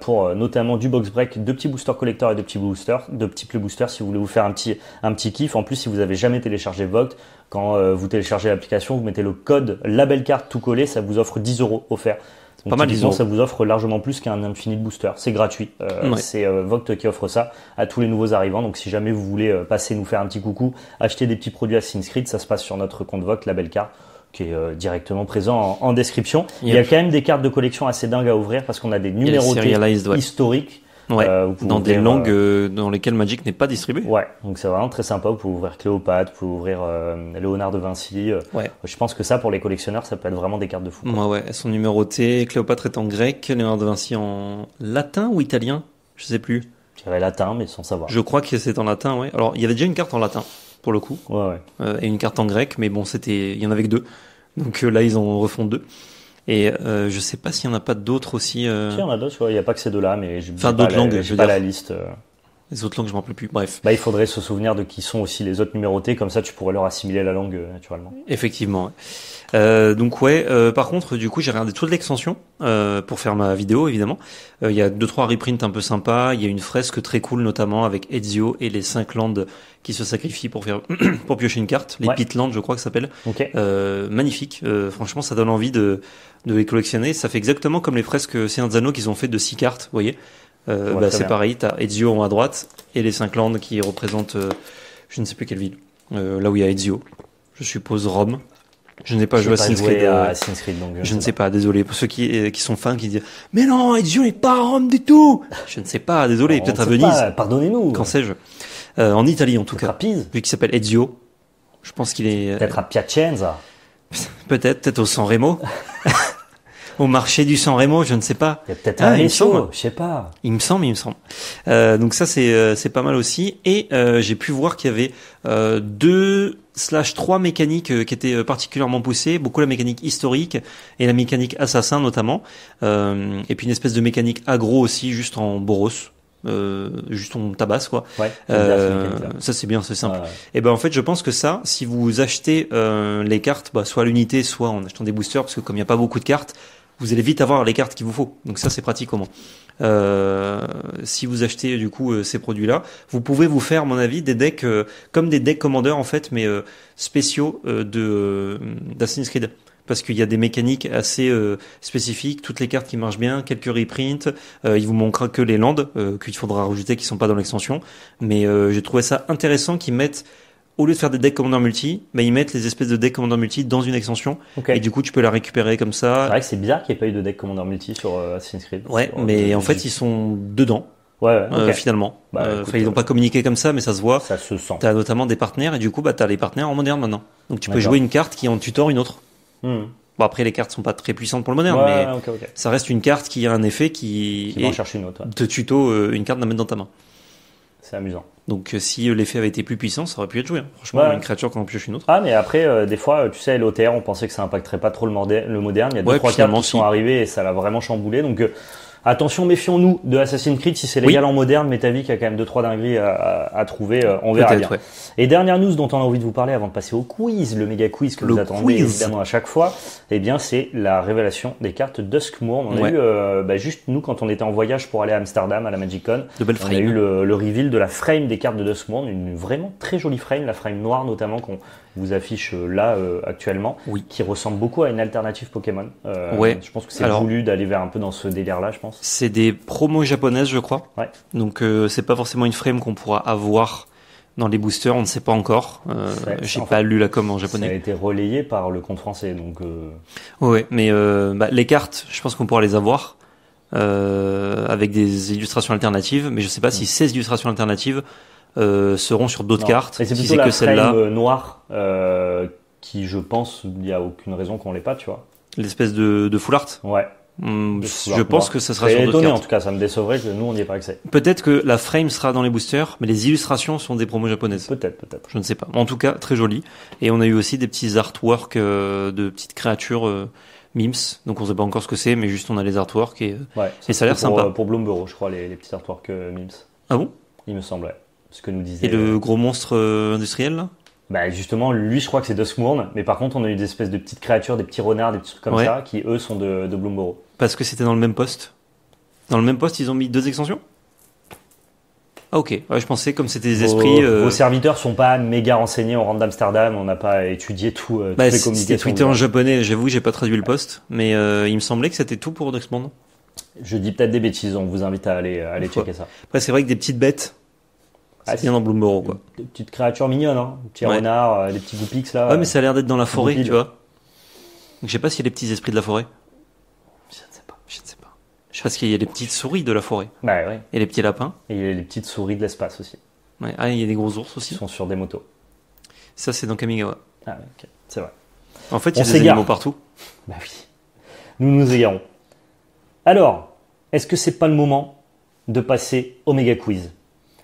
pour notamment du box break, de petits boosters collector et de petits boosters, de petits plus boosters si vous voulez vous faire un petit, un petit kiff. En plus, si vous avez jamais téléchargé Vought quand euh, vous téléchargez l'application, vous mettez le code LABELCARD carte tout collé, ça vous offre 10 euros offerts. Donc, pas mal, disons, ça vous offre largement plus qu'un Infinite Booster. C'est gratuit. Euh, c'est euh, qui offre ça à tous les nouveaux arrivants. Donc, si jamais vous voulez euh, passer, nous faire un petit coucou, acheter des petits produits à Creed, ça se passe sur notre compte Vogt, LABELCARD, carte qui est directement présent en, description. Il y a quand même des cartes de collection assez dingues à ouvrir parce qu'on a des numérotés historiques euh, dans des langues euh, euh, dans lesquelles Magic n'est pas distribué. Ouais, donc c'est vraiment très sympa. Vous pouvez ouvrir Cléopâtre, vous pouvez ouvrir Léonard de Vinci. Ouais. Je pense que ça, pour les collectionneurs, ça peut être vraiment des cartes de fou. Ouais, ouais, elles sont numérotées. Cléopâtre est en grec, Léonard de Vinci en latin ou italien Je sais plus. Je dirais latin, mais sans savoir. Je crois que c'est en latin, ouais. Alors, il y avait déjà une carte en latin, pour le coup. Ouais, ouais. et une carte en grec, mais bon, c'était, il y en avait que deux. Donc là, ils en refont deux. Et euh, je sais pas s'il y en a pas d'autres aussi. Euh... Si, il y en a d'autres, il n'y a pas que ces deux-là, mais je enfin, d'autres langues, pas la liste. Euh. Les autres langues, je ne rappelle plus. Bref. Bah, il faudrait se souvenir de qui sont aussi les autres numérotés, comme ça tu pourrais leur assimiler la langue euh, naturellement. Effectivement. Euh, donc ouais, euh, par contre, du coup, j'ai regardé toute l'extension euh, pour faire ma vidéo, évidemment. Euh, il y a deux trois reprints un peu sympas. Il y a une fresque très cool, notamment avec Ezio et les cinq landes qui se sacrifient pour faire pour piocher une carte. Les ouais. je crois que ça s'appelle. Okay. magnifique. franchement, ça donne envie de de les collectionner. Ça fait exactement comme les fresques sienzano qu'ils ont fait de six cartes, vous voyez. Euh, bah, c'est pareil, tu as Ezio en à droite et les cinq landes qui représentent euh, je ne sais plus quelle ville. Euh, là où il y a Ezio, je suppose Rome. Je n'ai pas je joué pas euh, donc euh, je, ne sais pas. désolé. Pour ceux qui, qui sont fins qui disent Mais non, Ezio n'est pas à Rome du tout Je ne sais pas, désolé. Peut-être à Venise. Pardonnez-nous. Quand sais-je En Italie en tout cas. Rapide. qui s'appelle Ezio, je pense qu'il est. Peut-être à Piacenza. Peut-être, peut-être au San Remo. au marché du San Remo, je ne sais pas. Il y a peut-être un ah, je sais pas. Il me semble, il me semble. Euh, donc ça c'est euh, c'est pas mal aussi. Et euh, j'ai pu voir qu'il y avait euh, deux slash trois mécaniques euh, qui étaient euh, particulièrement poussées, beaucoup la mécanique historique et la mécanique assassin notamment, et puis une espèce de mécanique agro aussi, juste en boros. Euh, juste en tabasse quoi. Ouais, ça c'est bien, c'est simple. Et eh ben en fait, je pense que ça, si vous achetez euh, les cartes, bah, soit l'unité, soit en achetant des boosters, parce que comme il n'y a pas beaucoup de cartes, vous allez vite avoir les cartes qu'il vous faut. Donc ça, c'est pratiquement. Euh, si vous achetez du coup euh, ces produits-là, vous pouvez vous faire, à mon avis, des decks euh, comme des decks commandeurs en fait, mais euh, spéciaux de d'Assassin's Creed. Parce qu'il y a des mécaniques assez spécifiques, toutes les cartes qui marchent bien, quelques reprints. il vous manquera que les landes qu'il faudra rajouter qui sont pas dans l'extension. Mais j'ai trouvé ça intéressant qu'ils mettent au lieu de faire des decks commandeurs multi, mais bah, ils mettent les espèces de decks commandants multi dans une extension. Et du coup, tu peux la récupérer comme ça. C'est vrai que c'est bizarre qu'il n'y ait pas eu de deck commandeurs multi sur euh, Assassin's Creed. Ouais, mais euh, en fait, ils sont dedans. Ouais, euh, finalement. Bah, ils n'ont pas communiqué comme ça, mais ça se voit. Ça se sent. as notamment des partenaires, et du coup, bah, as les partenaires en moderne maintenant. Donc, tu peux jouer une carte qui en tutor une autre. Hmm. Bon, après, les cartes sont pas très puissantes pour le moderne, mais ça reste une carte qui a un effet qui. en une autre. de Te tuto une carte à mettre dans ta main c'est amusant. Donc euh, si euh, l'effet avait été plus puissant, ça aurait pu être joué. Hein. Franchement, une créature qu'on en pioche une autre. Ah, mais après, euh, des fois, tu sais, l'OTR, on pensait que ça impacterait pas trop le, moderne. Il y a des trois cartes qui sont arrivées et ça l'a vraiment chamboulé. Donc Attention, méfions-nous de Assassin's Creed si c'est légal en moderne, mais ta vie qu'il a quand même deux trois dingueries à, à, trouver, euh, on verra bien. Et dernière news dont on a envie de vous parler avant de passer au quiz, le méga quiz que vous attendez évidemment à chaque fois, eh bien c'est la révélation des cartes Duskmoor. On a eu euh, bah, juste nous quand on était en voyage pour aller à Amsterdam à la MagicCon, de on a eu le, le, reveal de la frame des cartes de Duskmoor, une vraiment très jolie frame, la frame noire notamment qu'on vous affiche euh, là euh, actuellement, qui ressemble beaucoup à une alternative Pokémon. Euh, ouais. Je pense que c'est voulu d'aller vers un peu dans ce délire-là, je pense. C'est des promos japonaises, je crois. Ouais. Donc c'est pas forcément une frame qu'on pourra avoir dans les boosters, on ne sait pas encore. J'ai pas lu la com en japonais. Ça a été relayé par le compte français, donc. Ouais, mais bah, les cartes, je pense qu'on pourra les avoir avec des illustrations alternatives, mais je sais pas mm. si ces illustrations alternatives euh, seront sur d'autres cartes. Et c'est plutôt la que celle-là. Euh, noire euh, qui, je pense, il n'y a aucune raison qu'on l'ait pas, tu vois. L'espèce de, de full art Ouais. Hmm, je pense que ça sera sur d'autres cartes. en tout cas, ça me décevrait que nous on n'y ait pas accès. Peut-être que la frame sera dans les boosters, mais les illustrations sont des promos japonaises. Peut-être, peut-être. Je ne sais pas. En tout cas, très joli. Et on a eu aussi des petits artworks de petites créatures mims. Donc on ne sait pas encore ce que c'est, mais juste on a les artworks et, ça a l'air sympa. Pour Bloomborough, je crois, les, petits artworks euh, Ah bon Il me semblait que nous Et le euh, gros monstre euh, industriel bah justement, lui, je crois que c'est Duskmourne, mais par contre, on a eu des espèces de petites créatures, des petits renards, des petits trucs comme ça, qui eux sont de, de Bloomboro. Parce que c'était dans le même poste Dans le même poste, ils ont mis deux extensions ah ok, je pensais comme c'était des esprits. Euh, vos, euh... serviteurs sont pas méga renseignés au rang d'Amsterdam, on n'a pas étudié tout. Euh, bah, c'était tweeté en japonais, j'avoue, j'ai pas traduit le poste, mais il me semblait que c'était tout pour Dosmourne. Je dis peut-être des bêtises, on vous invite à aller, à aller checker ça. Après, c'est vrai que des petites bêtes, ah, c'est dans Bloomboro, quoi. Des petites créatures mignonnes, hein. Des petits renards, euh, des petits goupix, là. Ouais, mais ça a l'air d'être dans la forêt, tu vois. Donc, je sais pas s'il y a des petits esprits de la forêt. Je ne sais pas. Je ne sais pas. Je pense qu'il y a des petites souris de la forêt. Bah oui. Et les petits lapins. Et les petites souris de l'espace aussi. Ouais. Ah, il y a des gros ours aussi. Ils sont sur des motos. Ça, c'est dans Kamigawa. Ah, ok. C'est vrai. En fait, il y a des animaux partout. Bah oui. Nous nous égarons. Alors, est-ce que c'est pas le moment de passer au méga quiz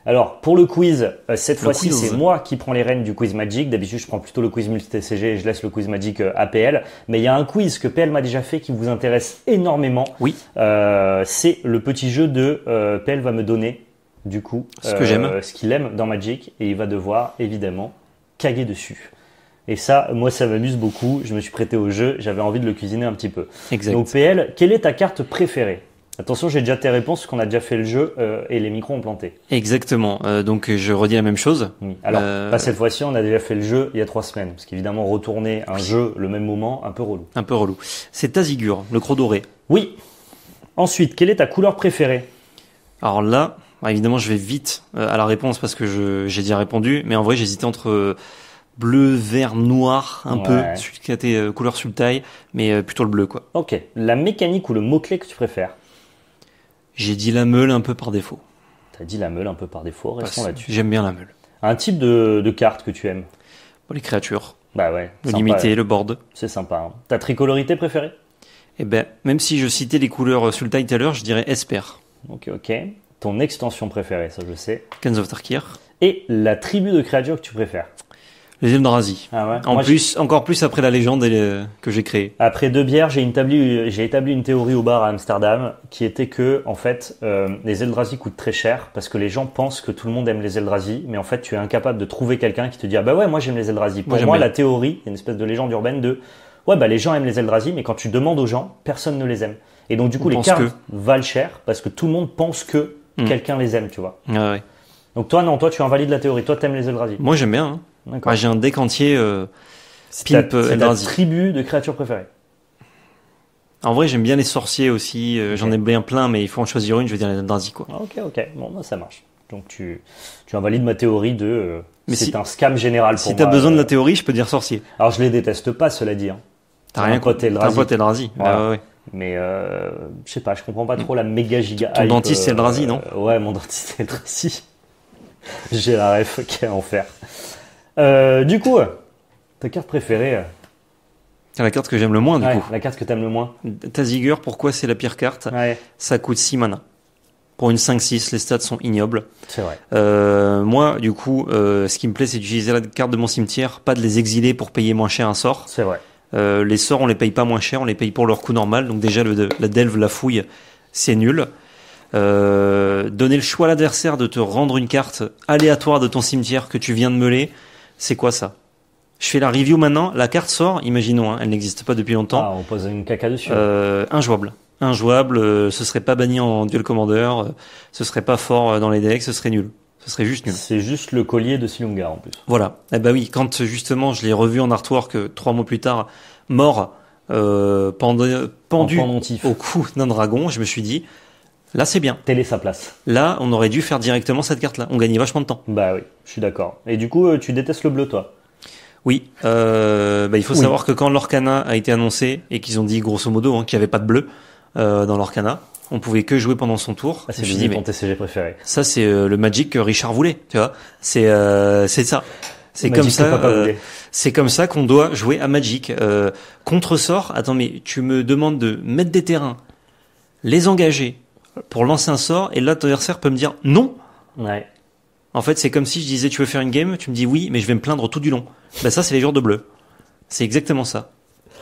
alors, pour le quiz, euh, cette fois-ci, c'est moi qui prends les rênes du quiz Magic. D'habitude, je prends plutôt le quiz multi-TCG et je laisse le quiz Magic à euh, PL. Mais il y a un quiz que PL m'a déjà fait qui vous intéresse énormément. Oui. Euh, c'est le petit jeu de PL va me donner, du coup, ce qu'il aime dans Magic et il va devoir, évidemment, caguer dessus. Et ça, moi, ça m'amuse beaucoup. Je me suis prêté au jeu. J'avais envie de le cuisiner un petit peu. Exact. Donc, PL, quelle est ta carte préférée Attention, j'ai déjà tes réponses, qu'on a déjà fait le jeu euh, et les micros ont planté. Exactement. Euh, donc euh, je redis la même chose. Oui. Alors, pas cette fois-ci, on a déjà fait le jeu il y a trois semaines. Parce qu'évidemment, retourner un jeu le même moment, un peu relou. Un peu relou. C'est Tazigur, le croc doré. Oui. Ensuite, quelle est ta couleur préférée Alors là, bah, évidemment, je vais vite à la réponse parce que j'ai déjà répondu. Mais en vrai, j'hésitais entre bleu, vert, noir, un peu, celui qui a tes couleurs taille, mais plutôt le bleu, quoi. Ok. La mécanique ou le mot-clé que tu préfères j'ai dit la meule un peu par défaut. T'as dit la meule un peu par défaut, restons là-dessus. J'aime bien la meule. Un type de, carte que tu aimes bon, Les créatures. Bah ouais. Le limité, le board. C'est sympa. Hein. Ta tricolorité préférée Eh ben, même si je citais les couleurs euh, sur le taille tout à l'heure, je dirais Esper. Ok, ok. Ton extension préférée, ça je sais. Kens of Tarkir. Et la tribu de créatures que tu préfères les Eldrazi. Ah en plus, encore plus après la légende que j'ai créée. Après deux bières, j'ai établi, une théorie au bar à Amsterdam qui était que, en fait, euh, les Eldrazi coûtent très cher parce que les gens pensent que tout le monde aime les Eldrazi, mais en fait, tu es incapable de trouver quelqu'un qui te dit ah bah ouais, moi j'aime les Eldrazi. Pour moi, la théorie, une espèce de légende urbaine de ouais bah les gens aiment les Eldrazi, mais quand tu demandes aux gens, personne ne les aime. Et donc du coup, les cartes valent cher parce que tout le monde pense que hmm. quelqu'un les aime, tu vois. Ah donc toi non, toi tu invalides la théorie. Toi t'aimes les Eldrazi. Moi j'aime bien. Hein j'ai un deck entier C'est ta tribu de créatures préférées. En vrai, j'aime bien les sorciers aussi. Euh, j'en ai bien plein, mais il faut en choisir une. Je vais dire les Eldrazi, quoi. Ah, ok, ok. Bon, bah, ça marche. Donc tu, tu invalides ma théorie de. Euh, mais c'est un scam général pour si moi. Si t'as besoin de euh, la théorie, je peux dire sorcier. Alors je les déteste pas, cela dit. Hein. T'as rien contre Eldrazi. T'as pote Eldrazi. Bah, ouais, ouais. Mais je sais pas, je comprends pas trop la méga giga. Ton dentiste c'est Eldrazi, non Ouais, mon dentiste c'est Eldrazi. J'ai la ref, quel enfer. Euh, du coup, euh, ta carte préférée euh la carte que j'aime le moins, du coup. La carte que aimes le moins. tazigur pourquoi c'est la pire carte Ça coûte 6 mana. Pour une 5-6, les stats sont ignobles. C'est vrai. moi, du coup, ce qui me plaît, c'est d'utiliser la carte de mon cimetière, pas de les exiler pour payer moins cher un sort. C'est vrai. les sorts, on les paye pas moins cher, on les paye pour leur coût normal. Donc déjà, la delve, la fouille, c'est nul. donner le choix à l'adversaire de te rendre une carte aléatoire de ton cimetière que tu viens de meuler, c'est quoi ça je fais la review maintenant, la carte sort, imaginons, hein. elle n'existe pas depuis longtemps. Ah, on pose une caca dessus. Euh, injouable. Injouable, euh, ce serait pas banni en duel commander, euh, ce serait pas fort dans les decks, ce serait nul. Ce serait juste nul. C'est juste le collier de Silunga en plus. Voilà. Eh ben oui, quand justement je l'ai revu en artwork trois mois plus tard, mort, pendu au cou d'un dragon, je me suis dit, Là, c'est bien. Télé sa place. Là, on aurait dû faire directement cette carte-là. On gagnait vachement de temps. Bah oui, je suis d'accord. Et du coup, euh, tu détestes le bleu, toi Oui. Euh, bah, il faut savoir que quand l'Orcana a été annoncé et qu'ils ont dit grosso modo hein, qu'il n'y avait pas de bleu euh, dans l'Orcana, on pouvait que jouer pendant son tour. Ah, TCG préféré. Ça, c'est euh, le Magic que Richard voulait. Tu vois, c'est c'est ça. C'est comme, ça c'est comme ça qu'on doit jouer à Magic. Euh, contre attends, mais tu me demandes de mettre des terrains, les engager, pour lancer un sort et là ton adversaire peut me dire non. Ouais. En fait, c'est comme si je disais tu veux faire une game, tu me dis oui, mais je vais me plaindre tout du long. Bah ça, c'est les jours de bleu. C'est exactement ça.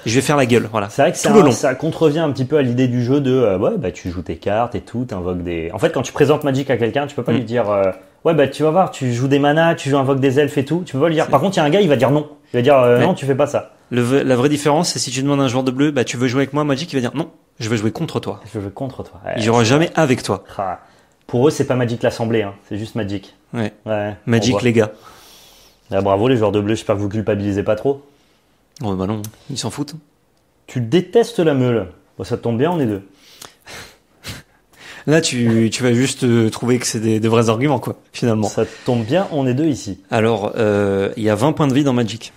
Je vais faire la gueule, voilà. C'est vrai que ça, ça contrevient un petit peu à l'idée du jeu de euh, ouais bah tu joues tes cartes et tout, invoques des. En fait, quand tu présentes Magic à quelqu'un, tu peux pas mm. lui dire euh, ouais bah tu vas voir, tu joues des manas, tu joues invoques des elfes et tout. Tu peux pas lui dire. Par contre, il y a un gars, il va dire non. Il va dire euh, non, tu fais pas ça la vraie différence, c'est si tu demandes à un joueur de bleu, bah, tu veux jouer avec moi, Magic, il va dire non, je veux jouer contre toi. Je veux jouer contre toi. il jamais avec toi. Ah. Pour eux, c'est pas Magic l'assemblée, hein. c'est juste Magic. Ouais. Magic, les gars. Ah, bravo les joueurs de bleu, j'espère que vous culpabilisez pas trop. Oh, bah non, ils s'en foutent. Tu détestes la meule. Bon, ça tombe bien, on est deux. Là, tu, vas juste euh, trouver que c'est des, vrais arguments, quoi, finalement. Ça tombe bien, on est deux ici. Alors, euh, il y a 20 points de vie dans Magic.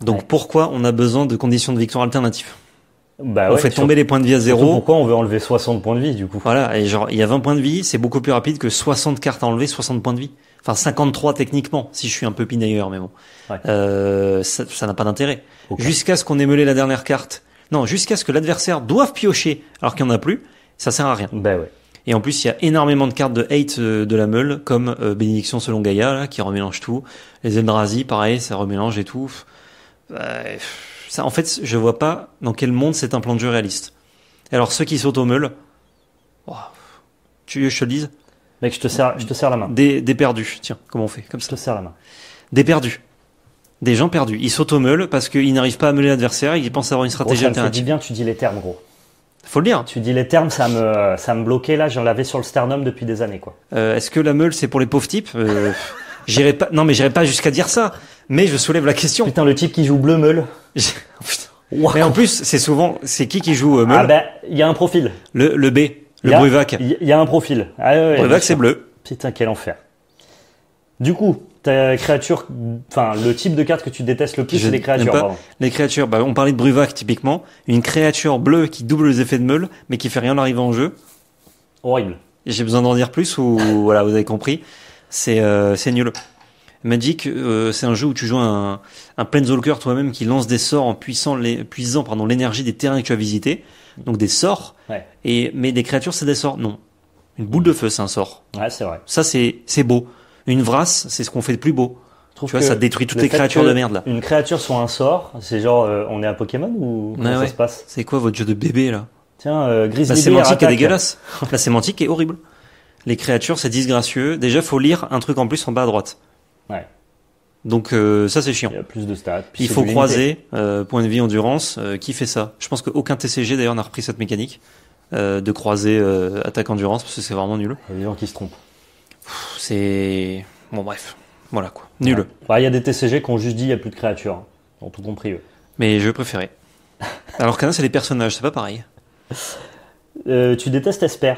Donc pourquoi on a besoin de conditions de victoire alternatives bah on fait tomber les points de vie à zéro. Pourquoi on veut enlever 60 points de vie du coup Voilà, et genre il y a 20 points de vie, c'est beaucoup plus rapide que 60 cartes à enlever, 60 points de vie. Enfin 53 techniquement, si je suis un peu pinailleur, mais bon. Euh, ça n'a pas d'intérêt. Jusqu'à ce qu'on ait la dernière carte. Non, jusqu'à ce que l'adversaire doive piocher alors qu'il n'y en a plus, ça sert à rien. Bah et en plus, il y a énormément de cartes de hate euh, de la meule, comme euh, Bénédiction selon Gaïa, là, qui remélange tout. Les Eldrazi, pareil, ça remélange et tout. Bah, ça, en fait, je vois pas dans quel monde c'est un plan de jeu réaliste. alors, ceux qui sautent au oh, tu veux je te le dise Mec, je te serre, je te la main. Des, perdus, tiens, comment on fait Comme je te serre la main. Des perdus. Des gens perdus. Ils sautent au meule parce qu'ils n'arrivent pas à meuler l'adversaire, ils pensent avoir une stratégie Tu dis bien, tu dis les termes, gros. Faut le dire. Hein. Tu dis les termes, ça me, ça me bloquait là, j'en l'avais sur le sternum depuis des années, quoi. Euh, est-ce que la meule, c'est pour les pauvres types euh, J'irai pas, non mais j'irai pas jusqu'à dire ça. Mais je soulève la question. Putain, le type qui joue bleu meule. Oh, mais en plus, c'est souvent, c'est qui qui joue euh, meul? Ah ben, il y a un profil. Le, B, le Bruvac. Il y, a un profil. Ah, Bruvac, c'est bleu. Putain, quel enfer. Du coup, ta créature, enfin le type de carte que tu détestes le plus, c'est les créatures. Les créatures, bah, on parlait de Bruvac typiquement, une créature bleue qui double les effets de meule, mais qui fait rien en en jeu. Horrible. J'ai besoin d'en dire plus ou voilà, vous avez compris, c'est euh, c'est nul. Magic, euh, c'est un jeu où tu joues un, un toi-même qui lance des sorts en puissant, les, puisant pardon, l'énergie des terrains que tu as visités. Donc des sorts. Et, mais des créatures, c'est des sorts. Non. Une boule de feu, c'est un sort. Ouais, c'est vrai. Ça, c'est, c'est beau. Une vrasse, c'est ce qu'on fait de plus beau. Tu vois, ça détruit toutes les créatures de merde là. Une créature soit un sort, c'est genre euh, on est un Pokémon ou comment ça se passe C'est quoi votre jeu de bébé là Tiens, euh, La sémantique est dégueulasse. La sémantique est horrible. Les créatures, c'est disgracieux. Déjà, faut lire un truc en plus en bas à droite. Ouais. Donc euh, ça c'est chiant. Il y a plus de stats. Il faut croiser euh, point de vie endurance. Euh, qui fait ça Je pense qu'aucun TCG d'ailleurs n'a repris cette mécanique de croiser attaque endurance parce que c'est vraiment nul. Il y a gens qui se trompent. C'est bon bref, voilà quoi. Nul. Il y a des TCG qui ont juste dit il y a plus de créatures, hein. ont tout compris eux. Mais je préférais. Alors qu'un c'est les personnages, c'est pas pareil. tu détestes Esper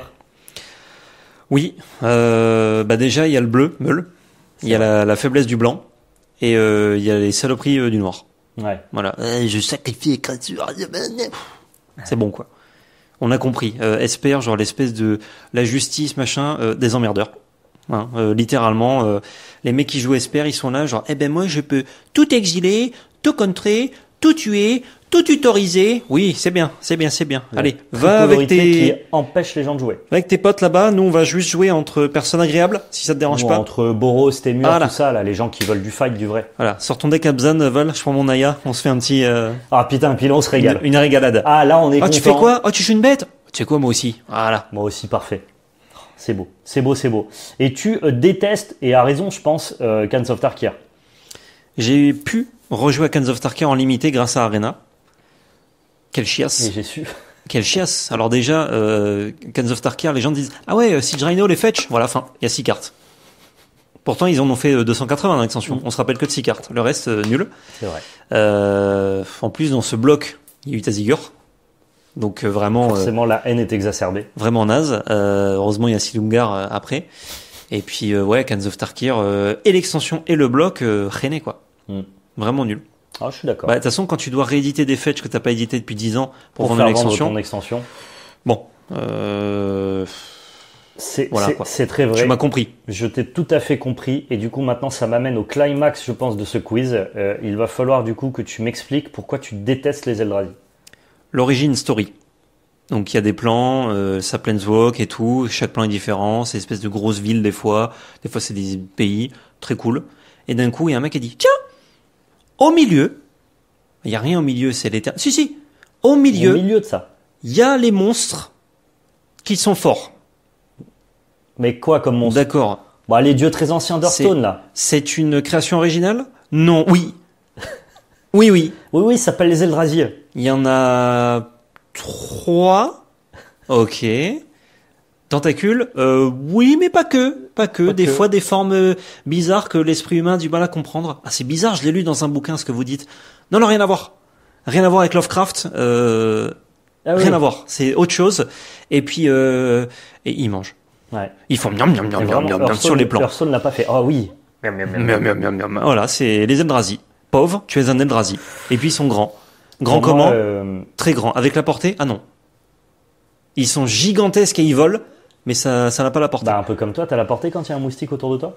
Oui. bah déjà il y a le bleu, Meul. Il y a la, faiblesse du blanc et euh, il y a les saloperies euh, du noir. Ouais. Voilà. Eh, je sacrifie créatures. C'est bon quoi. On a compris. Euh, Esper, genre l'espèce de la justice machin des emmerdeurs. Hein, littéralement, les mecs qui jouent Esper, ils sont là genre eh ben moi je peux tout exiler, tout contrer, tout tuer, tout tutorisé. Oui, c'est bien, c'est bien, c'est bien. Allez, va avec tes qui empêche les gens de jouer. Avec tes potes là-bas, nous on va juste jouer entre personnes agréables, si ça te dérange pas. Entre Boros, Temur, ah, tout ça, là, les gens qui veulent du fight, du vrai. Voilà, sortons ton deck Abzan, Val, je prends mon Aya, on se fait un petit. Euh, ah putain, puis on se régale. Une, régalade. Ah là on est. Ah tu fais quoi Oh tu joues une bête Tu sais quoi moi aussi. Voilà. Moi aussi parfait. C'est beau, c'est beau, c'est beau. Et tu euh, détestes et à raison je pense euh, of Tarkia. J'ai pu rejouer à of Tarkia en limité grâce à Arena. Quelle chiasse. j'ai su. Quelle chiasse. Alors déjà, euh, Cans of Tarkir, les gens disent Ah ouais, euh, Siege Rhino, les fetch. Voilà, fin, il y a 6 cartes. Pourtant, ils en ont fait 280 euh, dans l'extension. Mm. On se rappelle que de 6 cartes. Le reste, euh, nul. C'est vrai. en plus, dans ce bloc, il y a eu Tazigur. Donc vraiment. Forcément, la haine est exacerbée. Vraiment naze. heureusement, il y a Silungar après. Et puis, ouais, Cans of Tarkir et l'extension et le bloc, rené quoi. Mm. Vraiment nul. Ah, je suis d'accord. Bah, de toute façon, quand tu dois rééditer des fetch que tu n'as pas édité depuis 10 ans pour, vendre, faire une extension, vendre ton extension. Bon. Euh... C'est voilà, très vrai. Tu m'as compris. Je t'ai tout à fait compris. Et du coup, maintenant, ça m'amène au climax, je pense, de ce quiz. Euh, il va falloir, du coup, que tu m'expliques pourquoi tu détestes les Eldrazi. L'origine story. Donc, il y a des plans, euh, ça et tout. Chaque plan est différent. C'est espèce de grosse ville, des fois. Des fois, c'est des pays. Très cool. Et d'un coup, il y a un mec qui dit Tiens, au milieu, il n'y a rien au milieu, c'est l'éternel. Si, si, au milieu, au milieu de ça. il y a les monstres qui sont forts. Mais quoi comme monstre D'accord. Bah, les dieux très anciens d'Hearthstone, là. C'est une création originale Non, oui. oui, oui. Oui, oui, ça s'appelle les Eldrazi. Il y en a trois. Ok. Tentacules, euh, oui, mais pas que, pas que. des fois, des formes euh, bizarres que l'esprit humain a du mal à comprendre. Ah, c'est bizarre, je l'ai lu dans un bouquin, ce que vous dites. Non, non, rien à voir. Rien à voir avec Lovecraft. Euh, ah Rien à voir. C'est autre chose. Et puis, euh, et ils mangent. Ouais. Ils font miam miam miam miam miam sur les plans. Personne n'a pas fait. Ah oui. Miam miam miam miam Voilà, c'est les Eldrazi. Pauvre, tu es un Eldrazi. Et puis ils sont grands. Grand comment euh, Très grand. Avec la portée Ah non. Ils sont gigantesques et ils volent mais ça n'a pas la portée. Bah, un peu comme toi, t'as la portée quand il y a un moustique autour de toi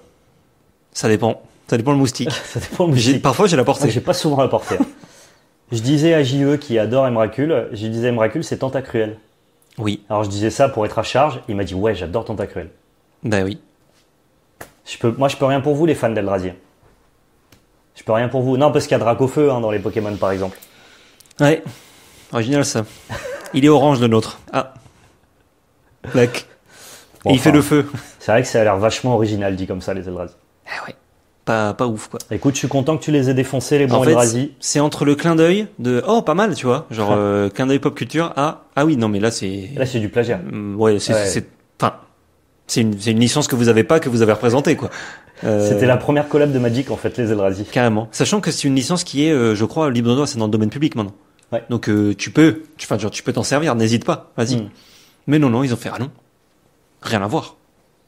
Ça dépend. Ça dépend le moustique. ça moustique. Parfois j'ai la portée. J'ai pas souvent la portée. Hein. je disais à JE qui adore Emracul, je disais Emracul c'est Tentacruel. Oui. Alors je disais ça pour être à charge, il m'a dit ouais j'adore Tentacruel. Bah ben, oui. Je peux, moi je peux rien pour vous les fans d'Eldrazi. Je peux rien pour vous. Non parce qu'il y a Dracofeu hein, dans les Pokémon par exemple. Ouais. Original ça. il est orange le nôtre. Ah et il fait le feu. C'est vrai que ça a l'air vachement original dit comme ça, les Eldrazi. Eh ouais. Pas, pas ouf quoi. Écoute, je suis content que tu les aies défoncés, les bons en C'est entre le clin d'œil de oh pas mal, tu vois, genre euh, clin d'œil pop culture à ah oui non mais là c'est là c'est du plagiat. Mm, ouais, c'est c'est enfin c'est une, une, licence que vous avez pas que vous avez représentée quoi. Euh, C'était la première collab de Magic en fait les Eldrazi. Carrément, sachant que c'est une licence qui est, euh, je crois, libre droit, c'est dans le domaine public maintenant. Ouais. Donc tu peux, tu, genre, tu peux t'en servir, n'hésite pas, vas-y. Mm. Mais non non, ils ont fait ah non, Rien à voir.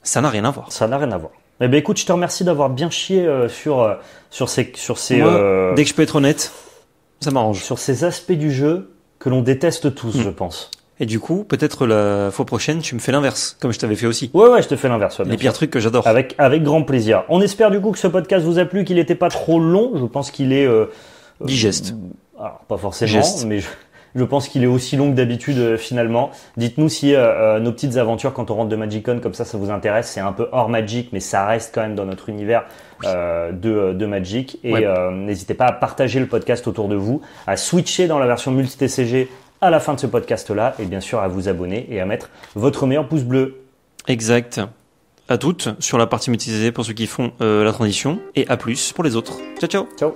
Ça n'a rien à voir. Ça n'a rien à voir. Eh ben écoute, je te remercie d'avoir bien chié euh, sur, euh, sur ces... Sur ces euh, dès que je peux être honnête, ça m'arrange. Sur ces aspects du jeu que l'on déteste tous, hmm. je pense. Et du coup, peut-être la fois prochaine, tu me fais l'inverse, comme je t'avais fait aussi. Ouais, ouais, je te fais l'inverse. Les pires trucs que j'adore. Avec, avec grand plaisir. On espère du coup que ce podcast vous a plu, qu'il n'était pas trop long. Je pense qu'il est... Digeste. Alors, pas forcément, mais je... Je pense qu'il est aussi long que d'habitude euh, finalement. Dites-nous si euh, euh, nos petites aventures quand on rentre de MagicCon comme ça, ça vous intéresse. C'est un peu hors Magic, mais ça reste quand même dans notre univers de, Magic. Et n'hésitez pas à partager le podcast autour de vous, à switcher dans la version multi-TCG à la fin de ce podcast-là, et bien sûr à vous abonner et à mettre votre meilleur pouce bleu. Exact. À toutes sur la partie multi pour ceux qui font la transition, et à plus pour les autres. Ciao, ciao. Ciao.